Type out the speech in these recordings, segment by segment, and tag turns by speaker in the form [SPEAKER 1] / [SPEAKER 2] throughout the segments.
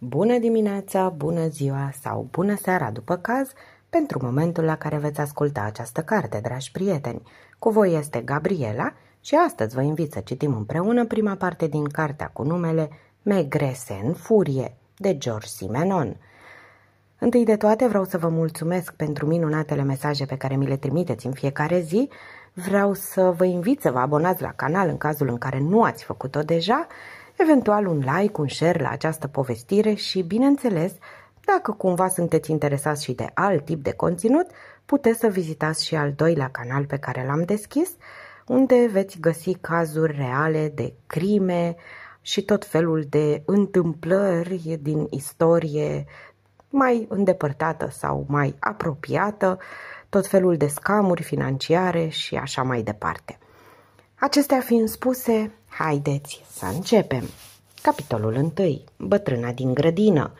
[SPEAKER 1] bună dimineața, bună ziua sau bună seara după caz pentru momentul la care veți asculta această carte, dragi prieteni. Cu voi este Gabriela și astăzi vă invit să citim împreună prima parte din cartea cu numele Megrese în furie de George Simenon. Întâi de toate vreau să vă mulțumesc pentru minunatele mesaje pe care mi le trimiteți în fiecare zi. Vreau să vă invit să vă abonați la canal în cazul în care nu ați făcut-o deja eventual un like, un share la această povestire și, bineînțeles, dacă cumva sunteți interesați și de alt tip de conținut, puteți să vizitați și al doilea canal pe care l-am deschis, unde veți găsi cazuri reale de crime și tot felul de întâmplări din istorie mai îndepărtată sau mai apropiată, tot felul de scamuri financiare și așa mai departe. Acestea fiind spuse, Haideți să începem! Capitolul 1. Bătrâna din grădină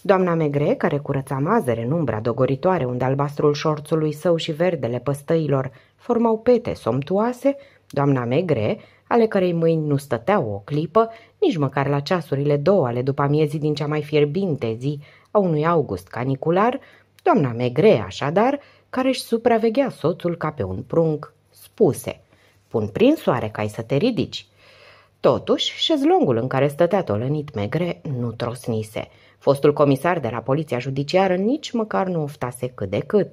[SPEAKER 1] Doamna Megre, care curăța mazăre în umbra dogoritoare unde albastrul șorțului său și verdele păstăilor formau pete somtuoase, doamna Megre, ale cărei mâini nu stăteau o clipă, nici măcar la ceasurile două ale după miezii din cea mai fierbinte zi a unui august canicular, doamna Megre, așadar, care își supraveghea soțul ca pe un prunc, spuse – Pun prin soare ca să te ridici. Totuși, șezlongul în care stătea tolănit Megre nu trosnise. Fostul comisar de la poliția judiciară nici măcar nu oftase cât de cât.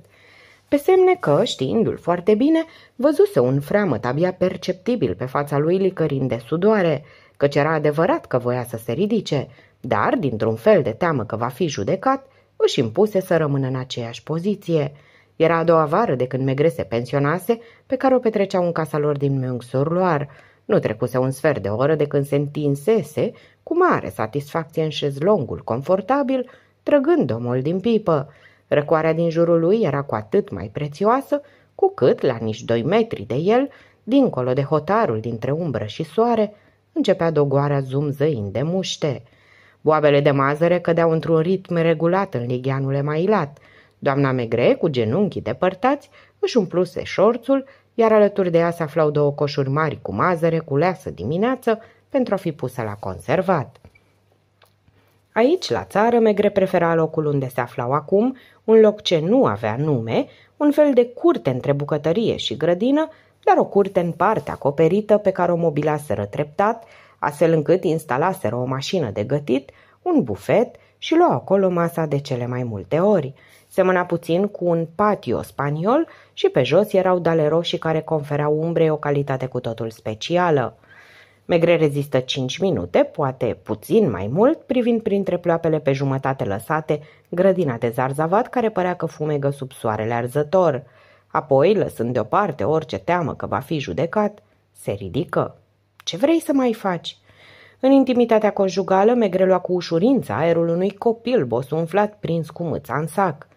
[SPEAKER 1] Pe semne că, știindu-l foarte bine, văzuse un freamăt abia perceptibil pe fața lui licărind de sudoare, căci era adevărat că voia să se ridice, dar, dintr-un fel de teamă că va fi judecat, își impuse să rămână în aceeași poziție. Era a doua vară de când Megre se pensionase, pe care o petreceau în casa lor din Meung-sur-Loire, nu trecuse un sfert de oră de când se întinsese cu mare satisfacție în șezlongul confortabil, trăgând omul din pipă. Răcoarea din jurul lui era cu atât mai prețioasă, cu cât, la nici doi metri de el, dincolo de hotarul dintre umbră și soare, începea dogoarea zumzăind de muște. Boabele de mazăre cădeau într-un ritm regulat în ligheanul emailat. Doamna Megre, cu genunchii depărtați, își umpluse șorțul iar alături de ea se aflau două coșuri mari cu mazăre, culeasă dimineață, pentru a fi pusă la conservat. Aici, la țară, Megre prefera locul unde se aflau acum, un loc ce nu avea nume, un fel de curte între bucătărie și grădină, dar o curte în parte acoperită pe care o mobilaseră treptat, astfel încât instalaseră o mașină de gătit, un bufet și luau acolo masa de cele mai multe ori. Semăna puțin cu un patio spaniol și pe jos erau dale roșii care conferau umbrei o calitate cu totul specială. Megre rezistă 5 minute, poate puțin mai mult, privind printre ploapele pe jumătate lăsate grădina de zarzavat care părea că fumegă sub soarele arzător. Apoi, lăsând deoparte orice teamă că va fi judecat, se ridică. Ce vrei să mai faci? În intimitatea conjugală, Megre lua cu ușurință aerul unui copil bosunflat prins cu mâța în sac.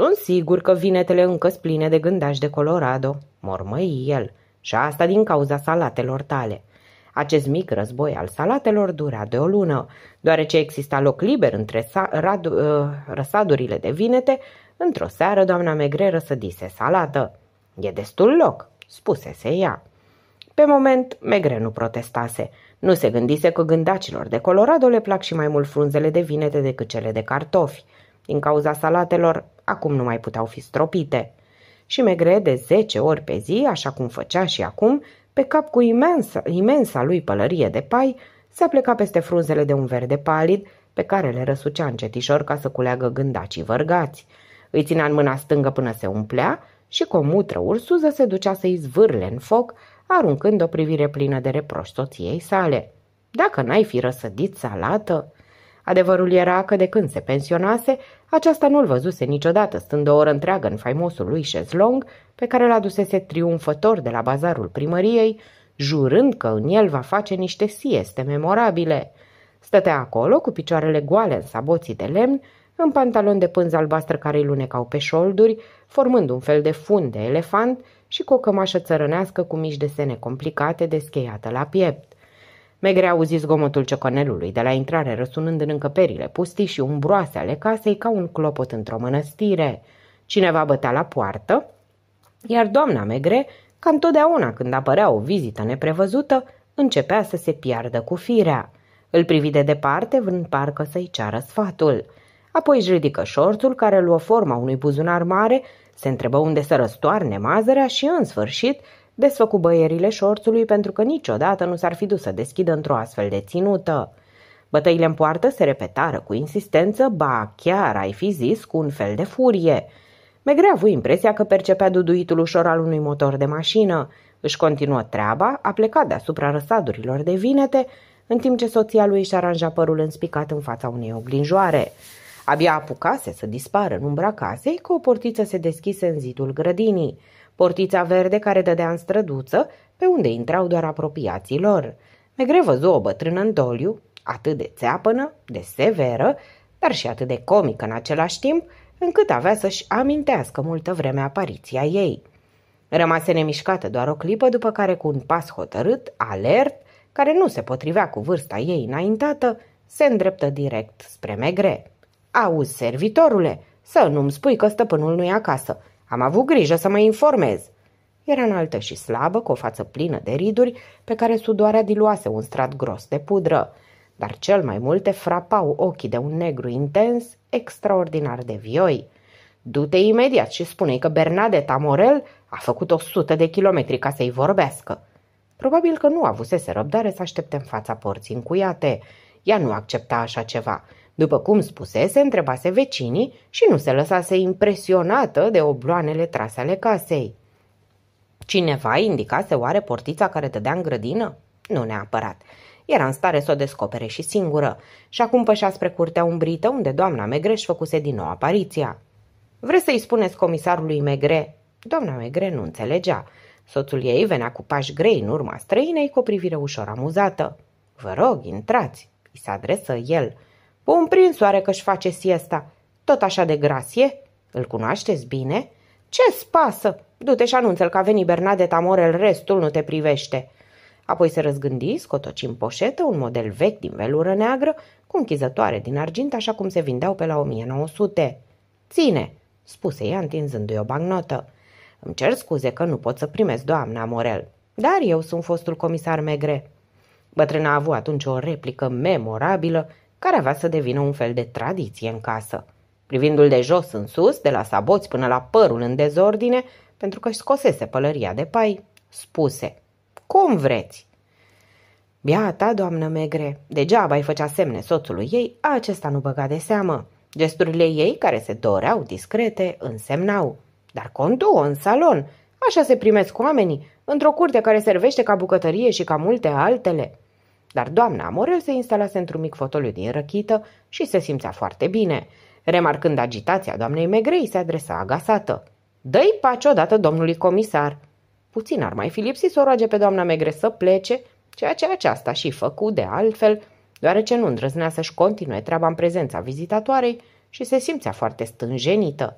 [SPEAKER 1] Sunt sigur că vinetele încă spline de gândași de Colorado, mormăi el, și asta din cauza salatelor tale. Acest mic război al salatelor dura de o lună, deoarece exista loc liber între radu- uh, răsadurile de vinete, într-o seară doamna Megre răsădise salată. E destul loc, se ea. Pe moment, Megre nu protestase. Nu se gândise că gândacilor de Colorado le plac și mai mult frunzele de vinete decât cele de cartofi. Din cauza salatelor, acum nu mai puteau fi stropite. Și megre de zece ori pe zi, așa cum făcea și acum, pe cap cu imensa, imensa lui pălărie de pai, se pleca peste frunzele de un verde palid, pe care le răsucea încetișor ca să culeagă gândacii vărgați. Îi ținea în mâna stângă până se umplea și cu o mutră ursuză se ducea să-i zvârle în foc, aruncând o privire plină de reproș soției sale. Dacă n-ai fi răsădit salată, Adevărul era că de când se pensionase, aceasta nu-l văzuse niciodată, stând o oră întreagă în faimosul lui șezlong, pe care l a dusese triumfător de la bazarul primăriei, jurând că în el va face niște sieste memorabile. Stătea acolo, cu picioarele goale în saboții de lemn, în pantaloni de pânză albastră care îi lunecau pe șolduri, formând un fel de fund de elefant și cu o cămașă țărănească cu mici desene complicate descheiată la piept. Megre auzi zgomotul ciocanelului de la intrare răsunând în încăperile pustii și umbroase ale casei ca un clopot într-o mănăstire. Cineva bătea la poartă, iar doamna Megre, ca întotdeauna când apărea o vizită neprevăzută, începea să se piardă cu firea. Îl privi de departe, vând parcă să-i ceară sfatul. Apoi își ridică șorțul, care luă forma unui buzunar mare, se întrebă unde să răstoarne mazărea și, în sfârșit, Desfăcu băierile șorțului pentru că niciodată nu s-ar fi dus să deschidă într-o astfel de ținută. Bătăile în poartă se repetară cu insistență, ba chiar ai fi zis cu un fel de furie. Megrea avut impresia că percepea duduitul ușor al unui motor de mașină. Își continuă treaba, a plecat deasupra răsadurilor de vinete, în timp ce soția lui își aranja părul înspicat în fața unei oglinjoare. Abia apucase să dispară în umbra casei că o portiță se deschise în zidul grădinii portița verde care dădea în străduță, pe unde intrau doar apropiații lor. Megre văzu o bătrână în doliu, atât de țeapănă, de severă, dar și atât de comică în același timp, încât avea să-și amintească multă vreme apariția ei. Rămase nemișcată doar o clipă, după care cu un pas hotărât, alert, care nu se potrivea cu vârsta ei înaintată, se îndreptă direct spre Megre. Auzi, servitorule, să nu-mi spui că stăpânul nu e acasă. Am avut grijă să mă informez. Era înaltă și slabă, cu o față plină de riduri, pe care sudoarea diluase un strat gros de pudră, dar cel mai multe frapau ochii de un negru intens, extraordinar de vioi. Du-te imediat și spune-i că Bernadeta Morel a făcut o sută de kilometri ca să-i vorbească. Probabil că nu avusese răbdare să aștepte în fața porții încuiate. Ea nu accepta așa ceva. După cum spusese, întrebase vecinii și nu se lăsase impresionată de obloanele trase ale casei. Cineva indicase oare portița care dădea în grădină? Nu neapărat. Era în stare să o descopere și singură și acum pășea spre curtea umbrită unde doamna Megre își făcuse din nou apariția. Vreți să-i spuneți comisarului Megre? Doamna Megre nu înțelegea. Soțul ei venea cu pași grei în urma străinei cu o privire ușor amuzată. Vă rog, intrați, îi se adresă el – pe un prinsoare că-și face siesta. Tot așa de grasie? Îl cunoașteți bine? ce spasă? Du-te și anunță-l că a venit Bernadetta Morel, restul nu te privește. Apoi se răzgândi, scotoci în poșetă un model vechi din velură neagră, cu închizătoare din argint, așa cum se vindeau pe la 1900. Ține, spuse ea întinzându-i o bagnotă. Îmi cer scuze că nu pot să primesc doamna Morel, dar eu sunt fostul comisar Megre. Bătrâna a avut atunci o replică memorabilă care avea să devină un fel de tradiție în casă. Privindul de jos în sus, de la saboți până la părul în dezordine, pentru că își scosese pălăria de pai, spuse Cum vreți? Biata, doamnă Megre, degeaba îi făcea semne soțului ei, acesta nu băga de seamă. Gesturile ei, care se doreau discrete, însemnau. Dar contu în salon, așa se primesc oamenii, într-o curte care servește ca bucătărie și ca multe altele dar doamna Amorel se instalase într-un mic fotoliu din răchită și se simțea foarte bine. Remarcând agitația doamnei Megrei, se adresa agasată. Dă-i pace odată domnului comisar!" Puțin ar mai fi lipsit să o roage pe doamna Megre să plece, ceea ce aceasta și făcu de altfel, deoarece nu îndrăznea să-și continue treaba în prezența vizitatoarei și se simțea foarte stânjenită.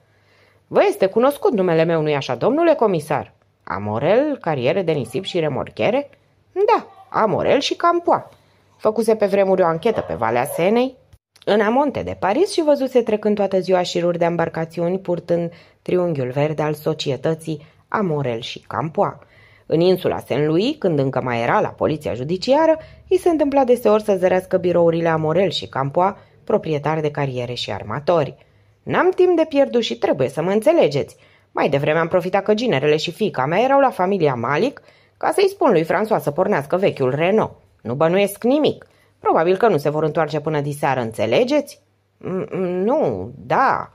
[SPEAKER 1] Vă este cunoscut numele meu, nu-i așa, domnule comisar?" Amorel, cariere de nisip și remorchere?" Da, Amorel și Campoa. Făcuse pe vremuri o anchetă pe Valea Senei, în amonte de Paris și văzuse trecând toată ziua șiruri de embarcațiuni purtând triunghiul verde al societății Amorel și Campoa. În insula Saint-Louis, când încă mai era la poliția judiciară, îi se întâmpla deseori să zărească birourile Amorel și Campoa, proprietari de cariere și armatori. N-am timp de pierdut și trebuie să mă înțelegeți. Mai devreme am profitat că ginerele și fiica mea erau la familia Malic ca să-i spun lui François să pornească vechiul Renault. Nu bănuiesc nimic. Probabil că nu se vor întoarce până diseară, înțelegeți? Mm, mm, nu, da.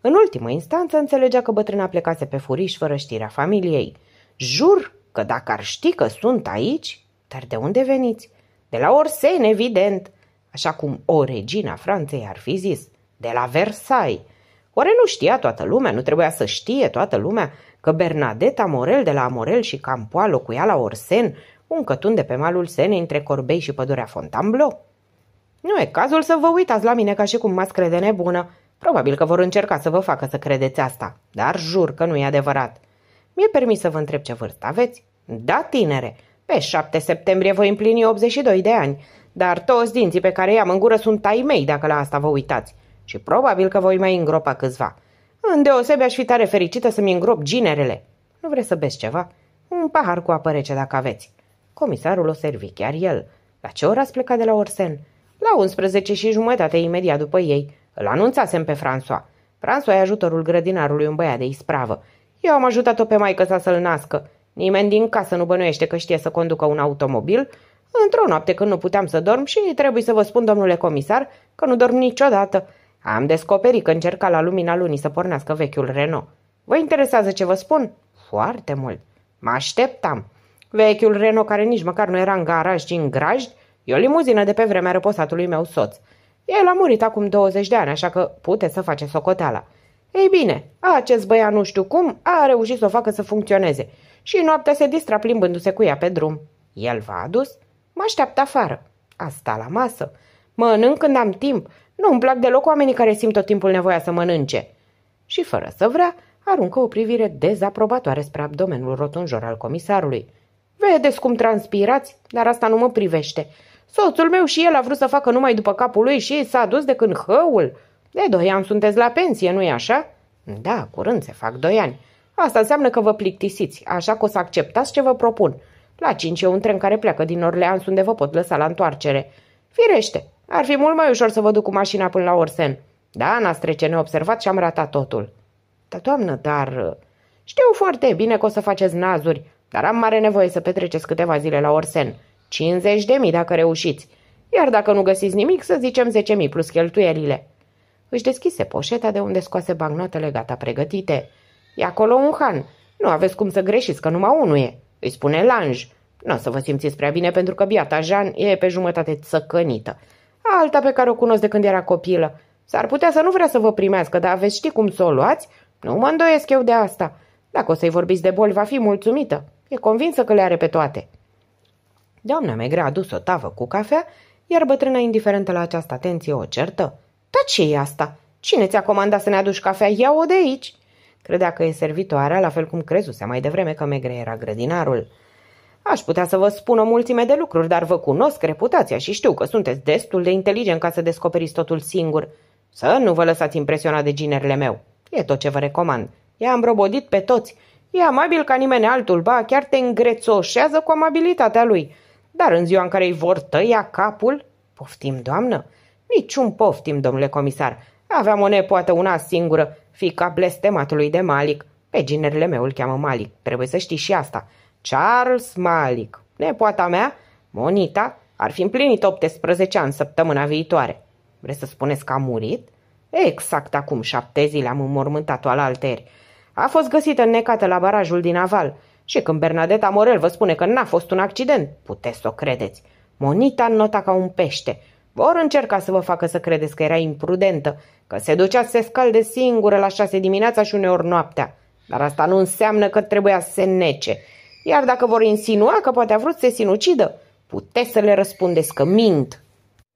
[SPEAKER 1] În ultimă instanță înțelegea că bătrâna plecase pe furiș fără știrea familiei. Jur că dacă ar ști că sunt aici, dar de unde veniți? De la Orsen, evident, așa cum o regina Franței ar fi zis, de la Versailles. Oare nu știa toată lumea, nu trebuia să știe toată lumea că Bernadeta Morel de la Amorel și Campoa locuia la Orsen, un cătun de pe malul Senei între Corbei și pădurea Fontainebleau. Nu e cazul să vă uitați la mine ca și cum m-ați crede nebună. Probabil că vor încerca să vă facă să credeți asta, dar jur că nu e adevărat. Mi-e permis să vă întreb ce vârstă aveți? Da, tinere, pe 7 septembrie voi împlini 82 de ani, dar toți dinții pe care i-am în gură sunt ai mei, dacă la asta vă uitați. Și probabil că voi mai îngropa câțiva. Îndeosebi aș fi tare fericită să-mi îngrop ginerele. Nu vreți să beți ceva? Un pahar cu apă rece dacă aveți. Comisarul o servi chiar el. La ce oră ați plecat de la Orsen? La 11 și jumătate imediat după ei. Îl anunțasem pe François. François e ajutorul grădinarului, un băiat de ispravă. Eu am ajutat-o pe maică sa să-l nască. Nimeni din casă nu bănuiește că știe să conducă un automobil. Într-o noapte când nu puteam să dorm și trebuie să vă spun, domnule comisar, că nu dorm niciodată. Am descoperit că încerca la lumina lunii să pornească vechiul Renault. Vă interesează ce vă spun? Foarte mult. Mă așteptam. Vechiul Renault, care nici măcar nu era în garaj, ci în graj, e o limuzină de pe vremea răposatului meu soț. El a murit acum 20 de ani, așa că puteți să faceți socoteala. Ei bine, acest băiat nu știu cum a reușit să o facă să funcționeze și noaptea se distra plimbându-se cu ea pe drum. El v-a adus? Mă așteaptă afară. A stat la masă. Mănânc când am timp. Nu îmi plac deloc oamenii care simt tot timpul nevoia să mănânce. Și fără să vrea, aruncă o privire dezaprobatoare spre abdomenul rotunjor al comisarului. Vedeți cum transpirați, dar asta nu mă privește. Soțul meu și el a vrut să facă numai după capul lui și s-a dus de când hăul. De doi ani sunteți la pensie, nu-i așa? Da, curând se fac doi ani. Asta înseamnă că vă plictisiți, așa că o să acceptați ce vă propun. La cinci e un tren care pleacă din Orleans unde vă pot lăsa la întoarcere. Firește, ar fi mult mai ușor să vă duc cu mașina până la Orsen. Da, n a trece neobservat și am ratat totul. Dar, doamnă, dar... Uh, știu foarte bine că o să faceți nazuri, dar am mare nevoie să petreceți câteva zile la Orsen. 50 de mii dacă reușiți. Iar dacă nu găsiți nimic, să zicem 10 mii plus cheltuielile. Își deschise poșeta de unde scoase bancnotele gata pregătite. E acolo un han. Nu aveți cum să greșiți că numai unul e. Îi spune Lange. Nu o să vă simțiți prea bine pentru că biata Jean e pe jumătate țăcănită alta pe care o cunosc de când era copilă. S-ar putea să nu vrea să vă primească, dar veți ști cum să o luați? Nu mă îndoiesc eu de asta. Dacă o să-i vorbiți de boli, va fi mulțumită. E convinsă că le are pe toate. Doamna Megre a dus o tavă cu cafea, iar bătrâna indiferentă la această atenție o certă. Dar ce e asta? Cine ți-a comandat să ne aduci cafea? Ia-o de aici!" Credea că e servitoarea, la fel cum crezuse mai devreme că Megre era grădinarul. Aș putea să vă spun o mulțime de lucruri, dar vă cunosc reputația și știu că sunteți destul de inteligent ca să descoperiți totul singur. Să nu vă lăsați impresionat de ginerile meu. E tot ce vă recomand. I-am robodit pe toți. E amabil ca nimeni altul, ba chiar te îngrețoșează cu amabilitatea lui. Dar în ziua în care îi vor tăia capul... Poftim, doamnă? Niciun poftim, domnule comisar. Aveam o nepoată una singură, fica blestematului de Malic. Pe ginerile meu îl cheamă Malic, trebuie să știi și asta. Charles Malik, nepoata mea, Monita, ar fi împlinit 18 ani săptămâna viitoare. Vreți să spuneți că a murit? Exact acum șapte zile am înmormântat-o al alteri. A fost găsită înnecată la barajul din aval și când Bernadetta Morel vă spune că n-a fost un accident, puteți să o credeți. Monita nota ca un pește. Vor încerca să vă facă să credeți că era imprudentă, că se ducea să se scalde singură la șase dimineața și uneori noaptea. Dar asta nu înseamnă că trebuia să se nece. Iar dacă vor insinua că poate a vrut să se sinucidă, puteți să le răspundeți că mint.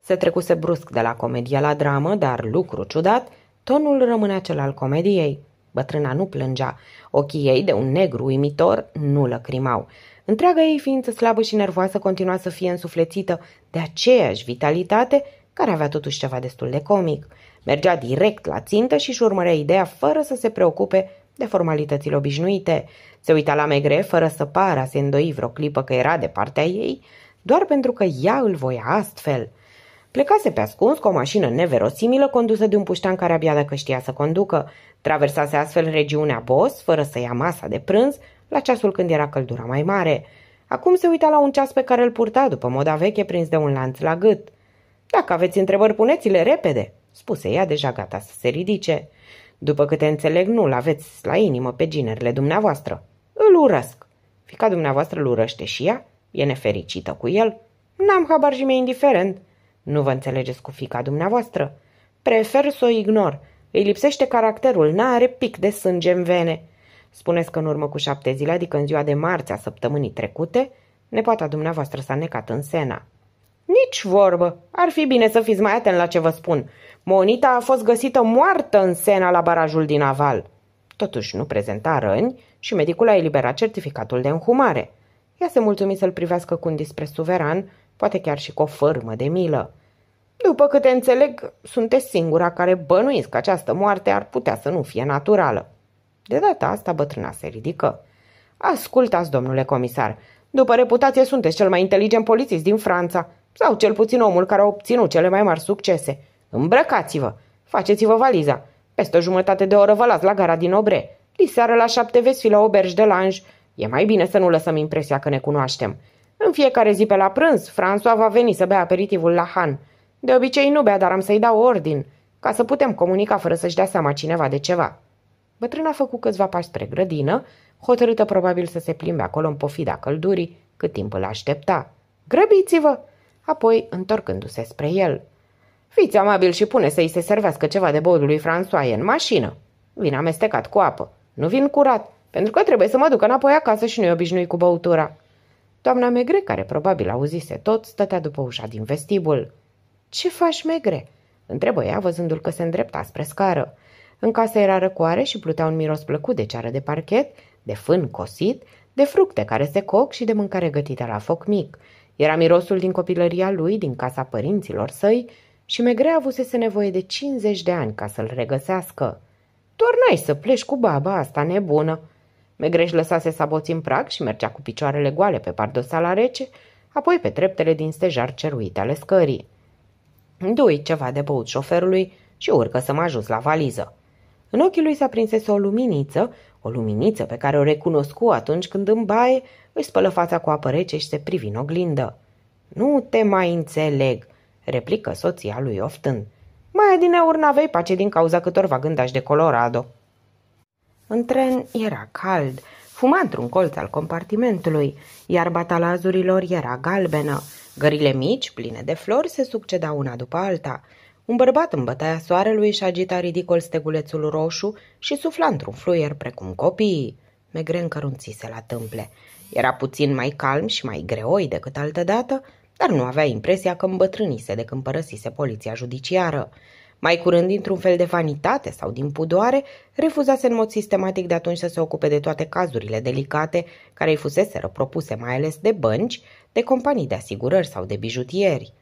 [SPEAKER 1] Se trecuse brusc de la comedie la dramă, dar lucru ciudat, tonul rămânea cel al comediei. Bătrâna nu plângea, ochii ei de un negru uimitor nu lăcrimau. Întreaga ei ființă slabă și nervoasă continua să fie însuflețită de aceeași vitalitate care avea totuși ceva destul de comic. Mergea direct la țintă și își urmărea ideea fără să se preocupe de formalitățile obișnuite, se uita la Megre fără să pară a se îndoi vreo clipă că era de partea ei, doar pentru că ea îl voia astfel. Plecase pe ascuns cu o mașină neverosimilă condusă de un puștan care abia dacă știa să conducă. Traversase astfel regiunea Bos, fără să ia masa de prânz, la ceasul când era căldura mai mare. Acum se uita la un ceas pe care îl purta după moda veche prins de un lanț la gât. Dacă aveți întrebări, puneți-le repede, spuse ea deja gata să se ridice. După câte înțeleg, nu-l aveți la inimă pe ginerile dumneavoastră. Îl urăsc. Fica dumneavoastră îl urăște și ea? E nefericită cu el? N-am habar și mi indiferent. Nu vă înțelegeți cu fica dumneavoastră? Prefer să o ignor. Îi lipsește caracterul, n-are pic de sânge în vene. Spuneți că în urmă cu șapte zile, adică în ziua de marți a săptămânii trecute, nepoata dumneavoastră s-a necat în Sena. Nici vorbă. Ar fi bine să fiți mai atent la ce vă spun. Monita a fost găsită moartă în Sena la barajul din Aval. Totuși nu prezenta răni și medicul a eliberat certificatul de înhumare. Ea se mulțumi să-l privească cu un dispre suveran, poate chiar și cu o fărmă de milă. După câte înțeleg, sunteți singura care bănuiesc că această moarte ar putea să nu fie naturală. De data asta bătrâna se ridică. Ascultați, domnule comisar, după reputație sunteți cel mai inteligent polițist din Franța, sau cel puțin omul care a obținut cele mai mari succese. Îmbrăcați-vă! Faceți-vă valiza! Peste o jumătate de oră vă las la gara din Obre. Diseară la șapte veți fi la oberj de lanj. E mai bine să nu lăsăm impresia că ne cunoaștem. În fiecare zi pe la prânz, François va veni să bea aperitivul la Han. De obicei nu bea, dar am să-i dau ordin, ca să putem comunica fără să-și dea seama cineva de ceva. Bătrâna făcut câțiva pași spre grădină, hotărâtă probabil să se plimbe acolo în pofida căldurii, cât timp îl aștepta. Grăbiți-vă! Apoi, întorcându-se spre el – Fiți amabil și pune să-i se servească ceva de băut lui François în mașină. Vin amestecat cu apă. Nu vin curat, pentru că trebuie să mă duc înapoi acasă și nu-i obișnui cu băutura. Doamna Megre, care probabil auzise tot, stătea după ușa din vestibul. Ce faci, Megre?" întrebă ea, văzându-l că se îndrepta spre scară. În casă era răcoare și plutea un miros plăcut de ceară de parchet, de fân cosit, de fructe care se coc și de mâncare gătită la foc mic. Era mirosul din copilăria lui, din casa părinților săi și Megrea avusese nevoie de 50 de ani ca să-l regăsească. Doar n-ai să pleci cu baba asta nebună. Megreș lăsase saboții în prag și mergea cu picioarele goale pe la rece, apoi pe treptele din stejar ceruite ale scării. Dui ceva de băut șoferului și urcă să mă ajut la valiză. În ochii lui s-a prinsese o luminiță, o luminiță pe care o recunoscu atunci când în baie își spălă fața cu apă rece și se privi în oglindă. Nu te mai înțeleg!" replică soția lui oftând. Mai adineori n vei pace din cauza câtorva gândași de Colorado. În tren era cald, fuma într-un colț al compartimentului, iar batalazurilor era galbenă. Gările mici, pline de flori, se succedau una după alta. Un bărbat în bătaia soarelui și agita ridicol stegulețul roșu și sufla într-un fluier precum copiii. Megre încărunțise la tâmple. Era puțin mai calm și mai greoi decât altădată, dar nu avea impresia că îmbătrânise de când părăsise poliția judiciară. Mai curând, dintr-un fel de vanitate sau din pudoare, refuzase în mod sistematic de atunci să se ocupe de toate cazurile delicate care îi fuseseră propuse mai ales de bănci, de companii de asigurări sau de bijutieri.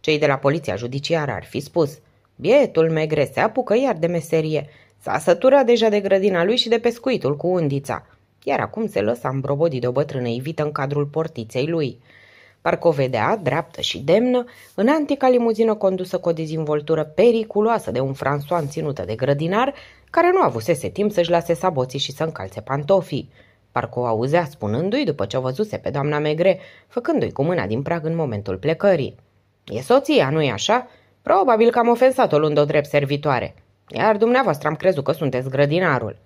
[SPEAKER 1] Cei de la poliția judiciară ar fi spus, bietul megre se apucă iar de meserie, s-a săturat deja de grădina lui și de pescuitul cu undița, iar acum se lăsa îmbrobodit de o bătrână ivită în cadrul portiței lui – Parcă o vedea, dreaptă și demnă, în antica limuzină condusă cu o dezinvoltură periculoasă de un François ținută de grădinar, care nu avusese timp să-și lase saboții și să încalțe pantofii. Parcă o auzea spunându-i după ce o văzuse pe doamna Megre, făcându-i cu mâna din prag în momentul plecării. E soția, nu-i așa? Probabil că am ofensat-o luând-o drept servitoare. Iar dumneavoastră am crezut că sunteți grădinarul.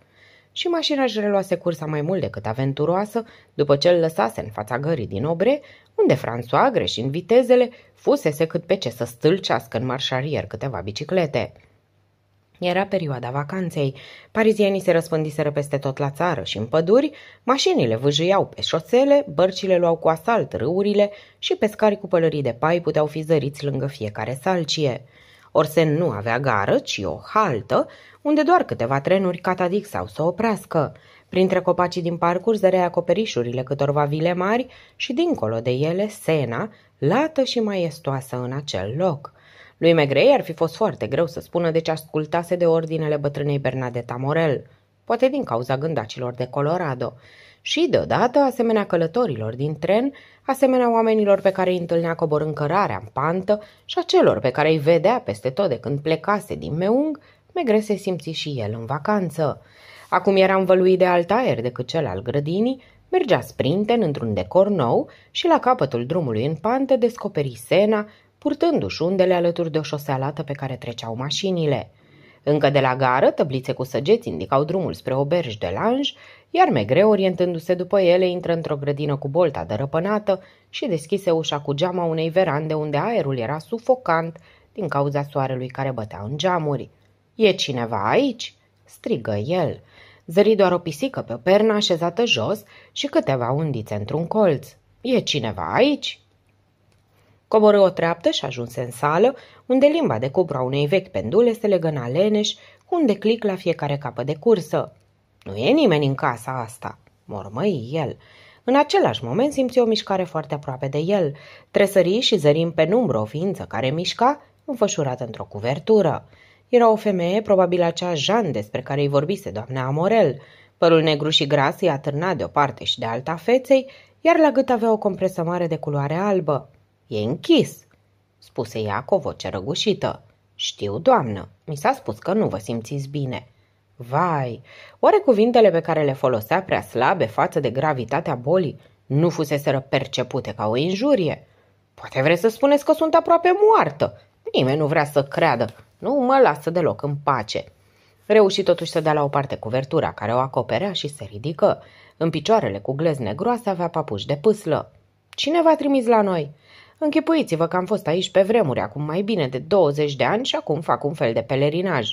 [SPEAKER 1] Și mașina își reluase cursa mai mult decât aventuroasă, după ce îl lăsase în fața gării din Obre, unde François, greșind vitezele, fusese cât pe ce să stâlcească în marșarier câteva biciclete. Era perioada vacanței. Parizienii se răspândiseră peste tot la țară și în păduri, mașinile vâjâiau pe șosele, bărcile luau cu asalt râurile și pescari cu pălării de pai puteau fi zăriți lângă fiecare salcie. Orsen nu avea gară, ci o haltă, unde doar câteva trenuri catadic sau să oprească. Printre copacii din parcuri zărea acoperișurile câtorva vile mari și, dincolo de ele, sena, lată și maiestoasă în acel loc. Lui Megrei ar fi fost foarte greu să spună de ce ascultase de ordinele bătrânei Bernadetta Morel, poate din cauza gândacilor de Colorado, și, deodată, asemenea călătorilor din tren, asemenea oamenilor pe care îi întâlnea coborând cărarea în pantă și a celor pe care îi vedea peste tot de când plecase din Meung, Megre se simți și el în vacanță. Acum era învăluit de alt aer decât cel al grădinii, mergea sprinten într-un decor nou și la capătul drumului în pantă descoperi Sena, purtându-și undele alături de o șosealată pe care treceau mașinile. Încă de la gară, tăblițe cu săgeți indicau drumul spre oberj de lanj, iar Megre, orientându-se după ele, intră într-o grădină cu bolta dărăpânată și deschise ușa cu geama unei verande unde aerul era sufocant din cauza soarelui care bătea în geamuri. E cineva aici?" strigă el zări doar o pisică pe o pernă așezată jos și câteva undițe într-un colț. E cineva aici?" Coborâ o treaptă și ajunse în sală, unde limba de cupru a unei vechi pendule se legăna leneș cu un declic la fiecare capă de cursă. Nu e nimeni în casa asta, mormăi el. În același moment simți o mișcare foarte aproape de el. Tresării și zări pe numbră o ființă care mișca, înfășurată într-o cuvertură. Era o femeie, probabil acea Jean despre care îi vorbise doamna Amorel. Părul negru și gras îi atârna de o parte și de alta feței, iar la gât avea o compresă mare de culoare albă. E închis, spuse ea cu o voce răgușită. Știu, doamnă, mi s-a spus că nu vă simțiți bine. Vai, oare cuvintele pe care le folosea prea slabe față de gravitatea bolii nu fuseseră percepute ca o injurie? Poate vreți să spuneți că sunt aproape moartă. Nimeni nu vrea să creadă nu mă lasă deloc în pace. Reuși totuși să dea la o parte cuvertura care o acoperea și se ridică. În picioarele cu glezne groase avea papuși de pâslă. Cine v-a trimis la noi? Închipuiți-vă că am fost aici pe vremuri, acum mai bine de 20 de ani și acum fac un fel de pelerinaj.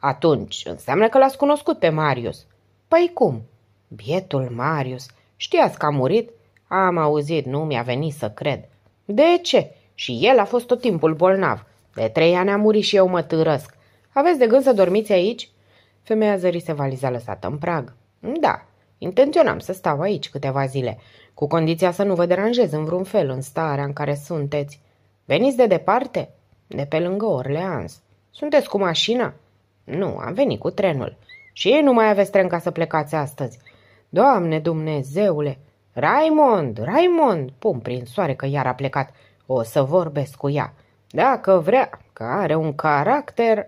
[SPEAKER 1] Atunci, înseamnă că l-ați cunoscut pe Marius. Păi cum? Bietul Marius. Știați că a murit? Am auzit, nu mi-a venit să cred. De ce? Și el a fost tot timpul bolnav. De trei ani am murit și eu mă târăsc. Aveți de gând să dormiți aici? Femeia zărise valiza lăsată în prag. Da, intenționam să stau aici câteva zile, cu condiția să nu vă deranjez în vreun fel în starea în care sunteți. Veniți de departe? De pe lângă Orleans. Sunteți cu mașina? Nu, am venit cu trenul. Și ei nu mai aveți tren ca să plecați astăzi. Doamne Dumnezeule! Raimond, Raimond! Pum prin soare că iar a plecat. O să vorbesc cu ea. Dacă vrea, că are un caracter...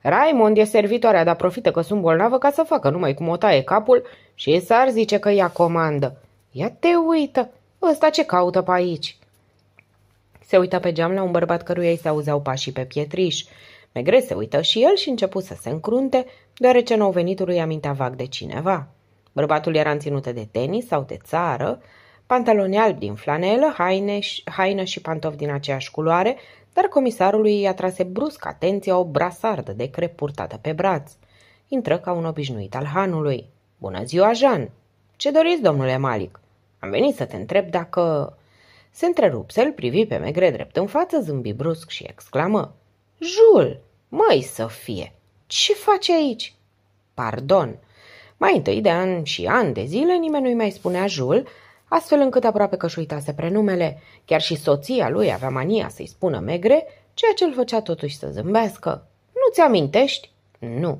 [SPEAKER 1] Raimond e servitoarea, dar profită că sunt bolnavă ca să facă numai cum o taie capul și s-ar zice că ea comandă. Ia te uită, ăsta ce caută pe aici? Se uită pe geam la un bărbat căruia îi se auzeau pașii pe pietriș. Megre se uită și el și început să se încrunte, deoarece nou venitul îi amintea vag de cineva. Bărbatul era în ținută de tenis sau de țară, pantaloni albi din flanelă, haine, haină și pantofi din aceeași culoare, dar comisarului i-a trase brusc atenția o brasardă de crep purtată pe braț. Intră ca un obișnuit al hanului. Bună ziua, Jean! Ce doriți, domnule Malik? Am venit să te întreb dacă... Se întrerupse, îl privi pe Megre drept în față, zâmbi brusc și exclamă. Jul! Măi să fie! Ce faci aici? Pardon! Mai întâi de ani și ani de zile nimeni nu-i mai spunea Jul, astfel încât aproape că și uitase prenumele. Chiar și soția lui avea mania să-i spună megre, ceea ce îl făcea totuși să zâmbească. Nu ți amintești? Nu.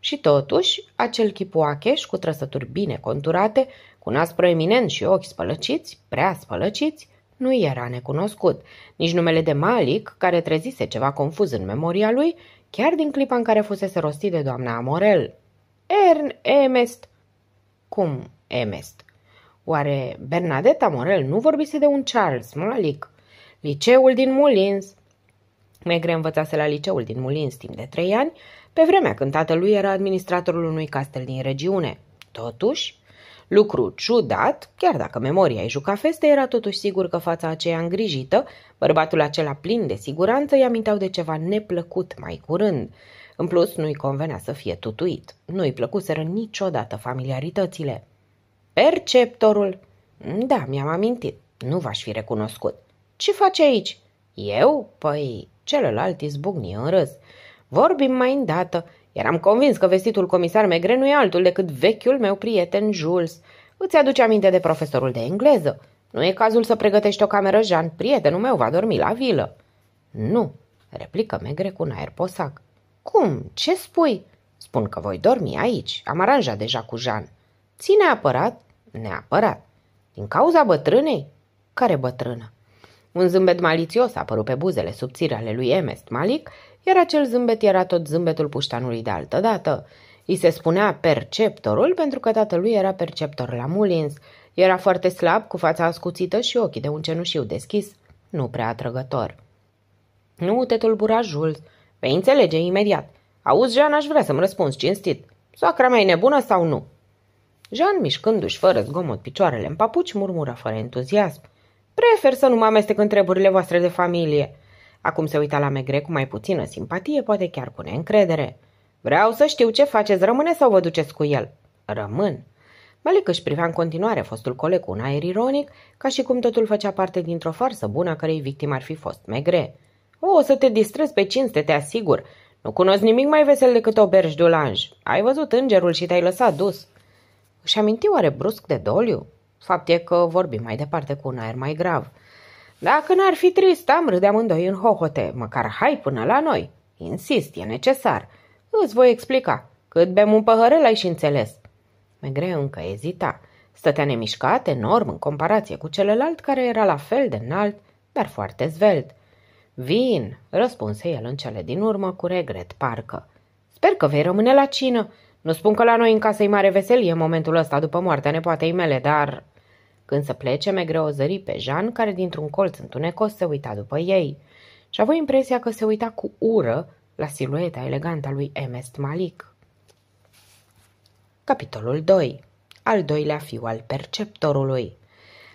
[SPEAKER 1] Și totuși, acel chipuacheș cu trăsături bine conturate, cu nas proeminent și ochi spălăciți, prea spălăciți, nu era necunoscut. Nici numele de Malik, care trezise ceva confuz în memoria lui, chiar din clipa în care fusese rostit de doamna Amorel. Ern Emest. Cum Emest? Oare Bernadetta Morel nu vorbise de un Charles Malik? Liceul din Mulins. Megre învățase la liceul din Mulins timp de trei ani, pe vremea când tatălui era administratorul unui castel din regiune. Totuși, lucru ciudat, chiar dacă memoria îi juca feste, era totuși sigur că fața aceea îngrijită, bărbatul acela plin de siguranță, îi aminteau de ceva neplăcut mai curând. În plus, nu-i convenea să fie tutuit. Nu-i plăcuseră niciodată familiaritățile. Perceptorul? Da, mi-am amintit. Nu v-aș fi recunoscut. Ce faci aici? Eu? Păi, celălalt izbucni în râs. Vorbim mai îndată. Eram convins că vestitul comisar Megre nu e altul decât vechiul meu prieten Jules. Îți aduce aminte de profesorul de engleză? Nu e cazul să pregătești o cameră, Jean. Prietenul meu va dormi la vilă. Nu, replică Megre cu un aer posac. Cum? Ce spui? Spun că voi dormi aici. Am aranjat deja cu Jean. Ține apărat Neapărat. Din cauza bătrânei? Care bătrână? Un zâmbet malițios a apărut pe buzele subțiri ale lui Emest Malik, iar acel zâmbet era tot zâmbetul puștanului de altă dată. I se spunea perceptorul pentru că tatălui era perceptor la Mulins. Era foarte slab, cu fața ascuțită și ochii de un cenușiu deschis, nu prea atrăgător. Nu te tulbura, Jules. Vei înțelege imediat. Auzi, Jean, aș vrea să-mi răspunzi cinstit. Soacra mea e nebună sau nu? Jean, mișcându-și fără zgomot picioarele în papuci, murmură fără entuziasm. Prefer să nu mă amestec în treburile voastre de familie. Acum se uita la Megre cu mai puțină simpatie, poate chiar cu neîncredere. Vreau să știu ce faceți, rămâne sau vă duceți cu el? Rămân. Malik își privea în continuare fostul coleg cu un aer ironic, ca și cum totul făcea parte dintr-o farsă bună a cărei victim ar fi fost Megre. O, o să te distrezi pe cinste, te asigur. Nu cunosc nimic mai vesel decât o berj de Ai văzut îngerul și te-ai lăsat dus. Își aminti oare brusc de doliu? Fapt e că vorbim mai departe cu un aer mai grav. Dacă n-ar fi trist, am râde amândoi în hohote, măcar hai până la noi. Insist, e necesar. Îți voi explica. Cât bem un păhărel ai și înțeles. Megre încă ezita. Stătea nemișcat, enorm, în comparație cu celălalt care era la fel de înalt, dar foarte zvelt. Vin, răspunse el în cele din urmă cu regret, parcă. Sper că vei rămâne la cină. Nu spun că la noi în casă e mare veselie în momentul ăsta după moartea nepoatei mele, dar... Când să plece, Megre o zări pe Jean, care dintr-un colț întunecos se uita după ei și avut impresia că se uita cu ură la silueta elegantă a lui Emest Malik. Capitolul 2. Al doilea fiu al perceptorului.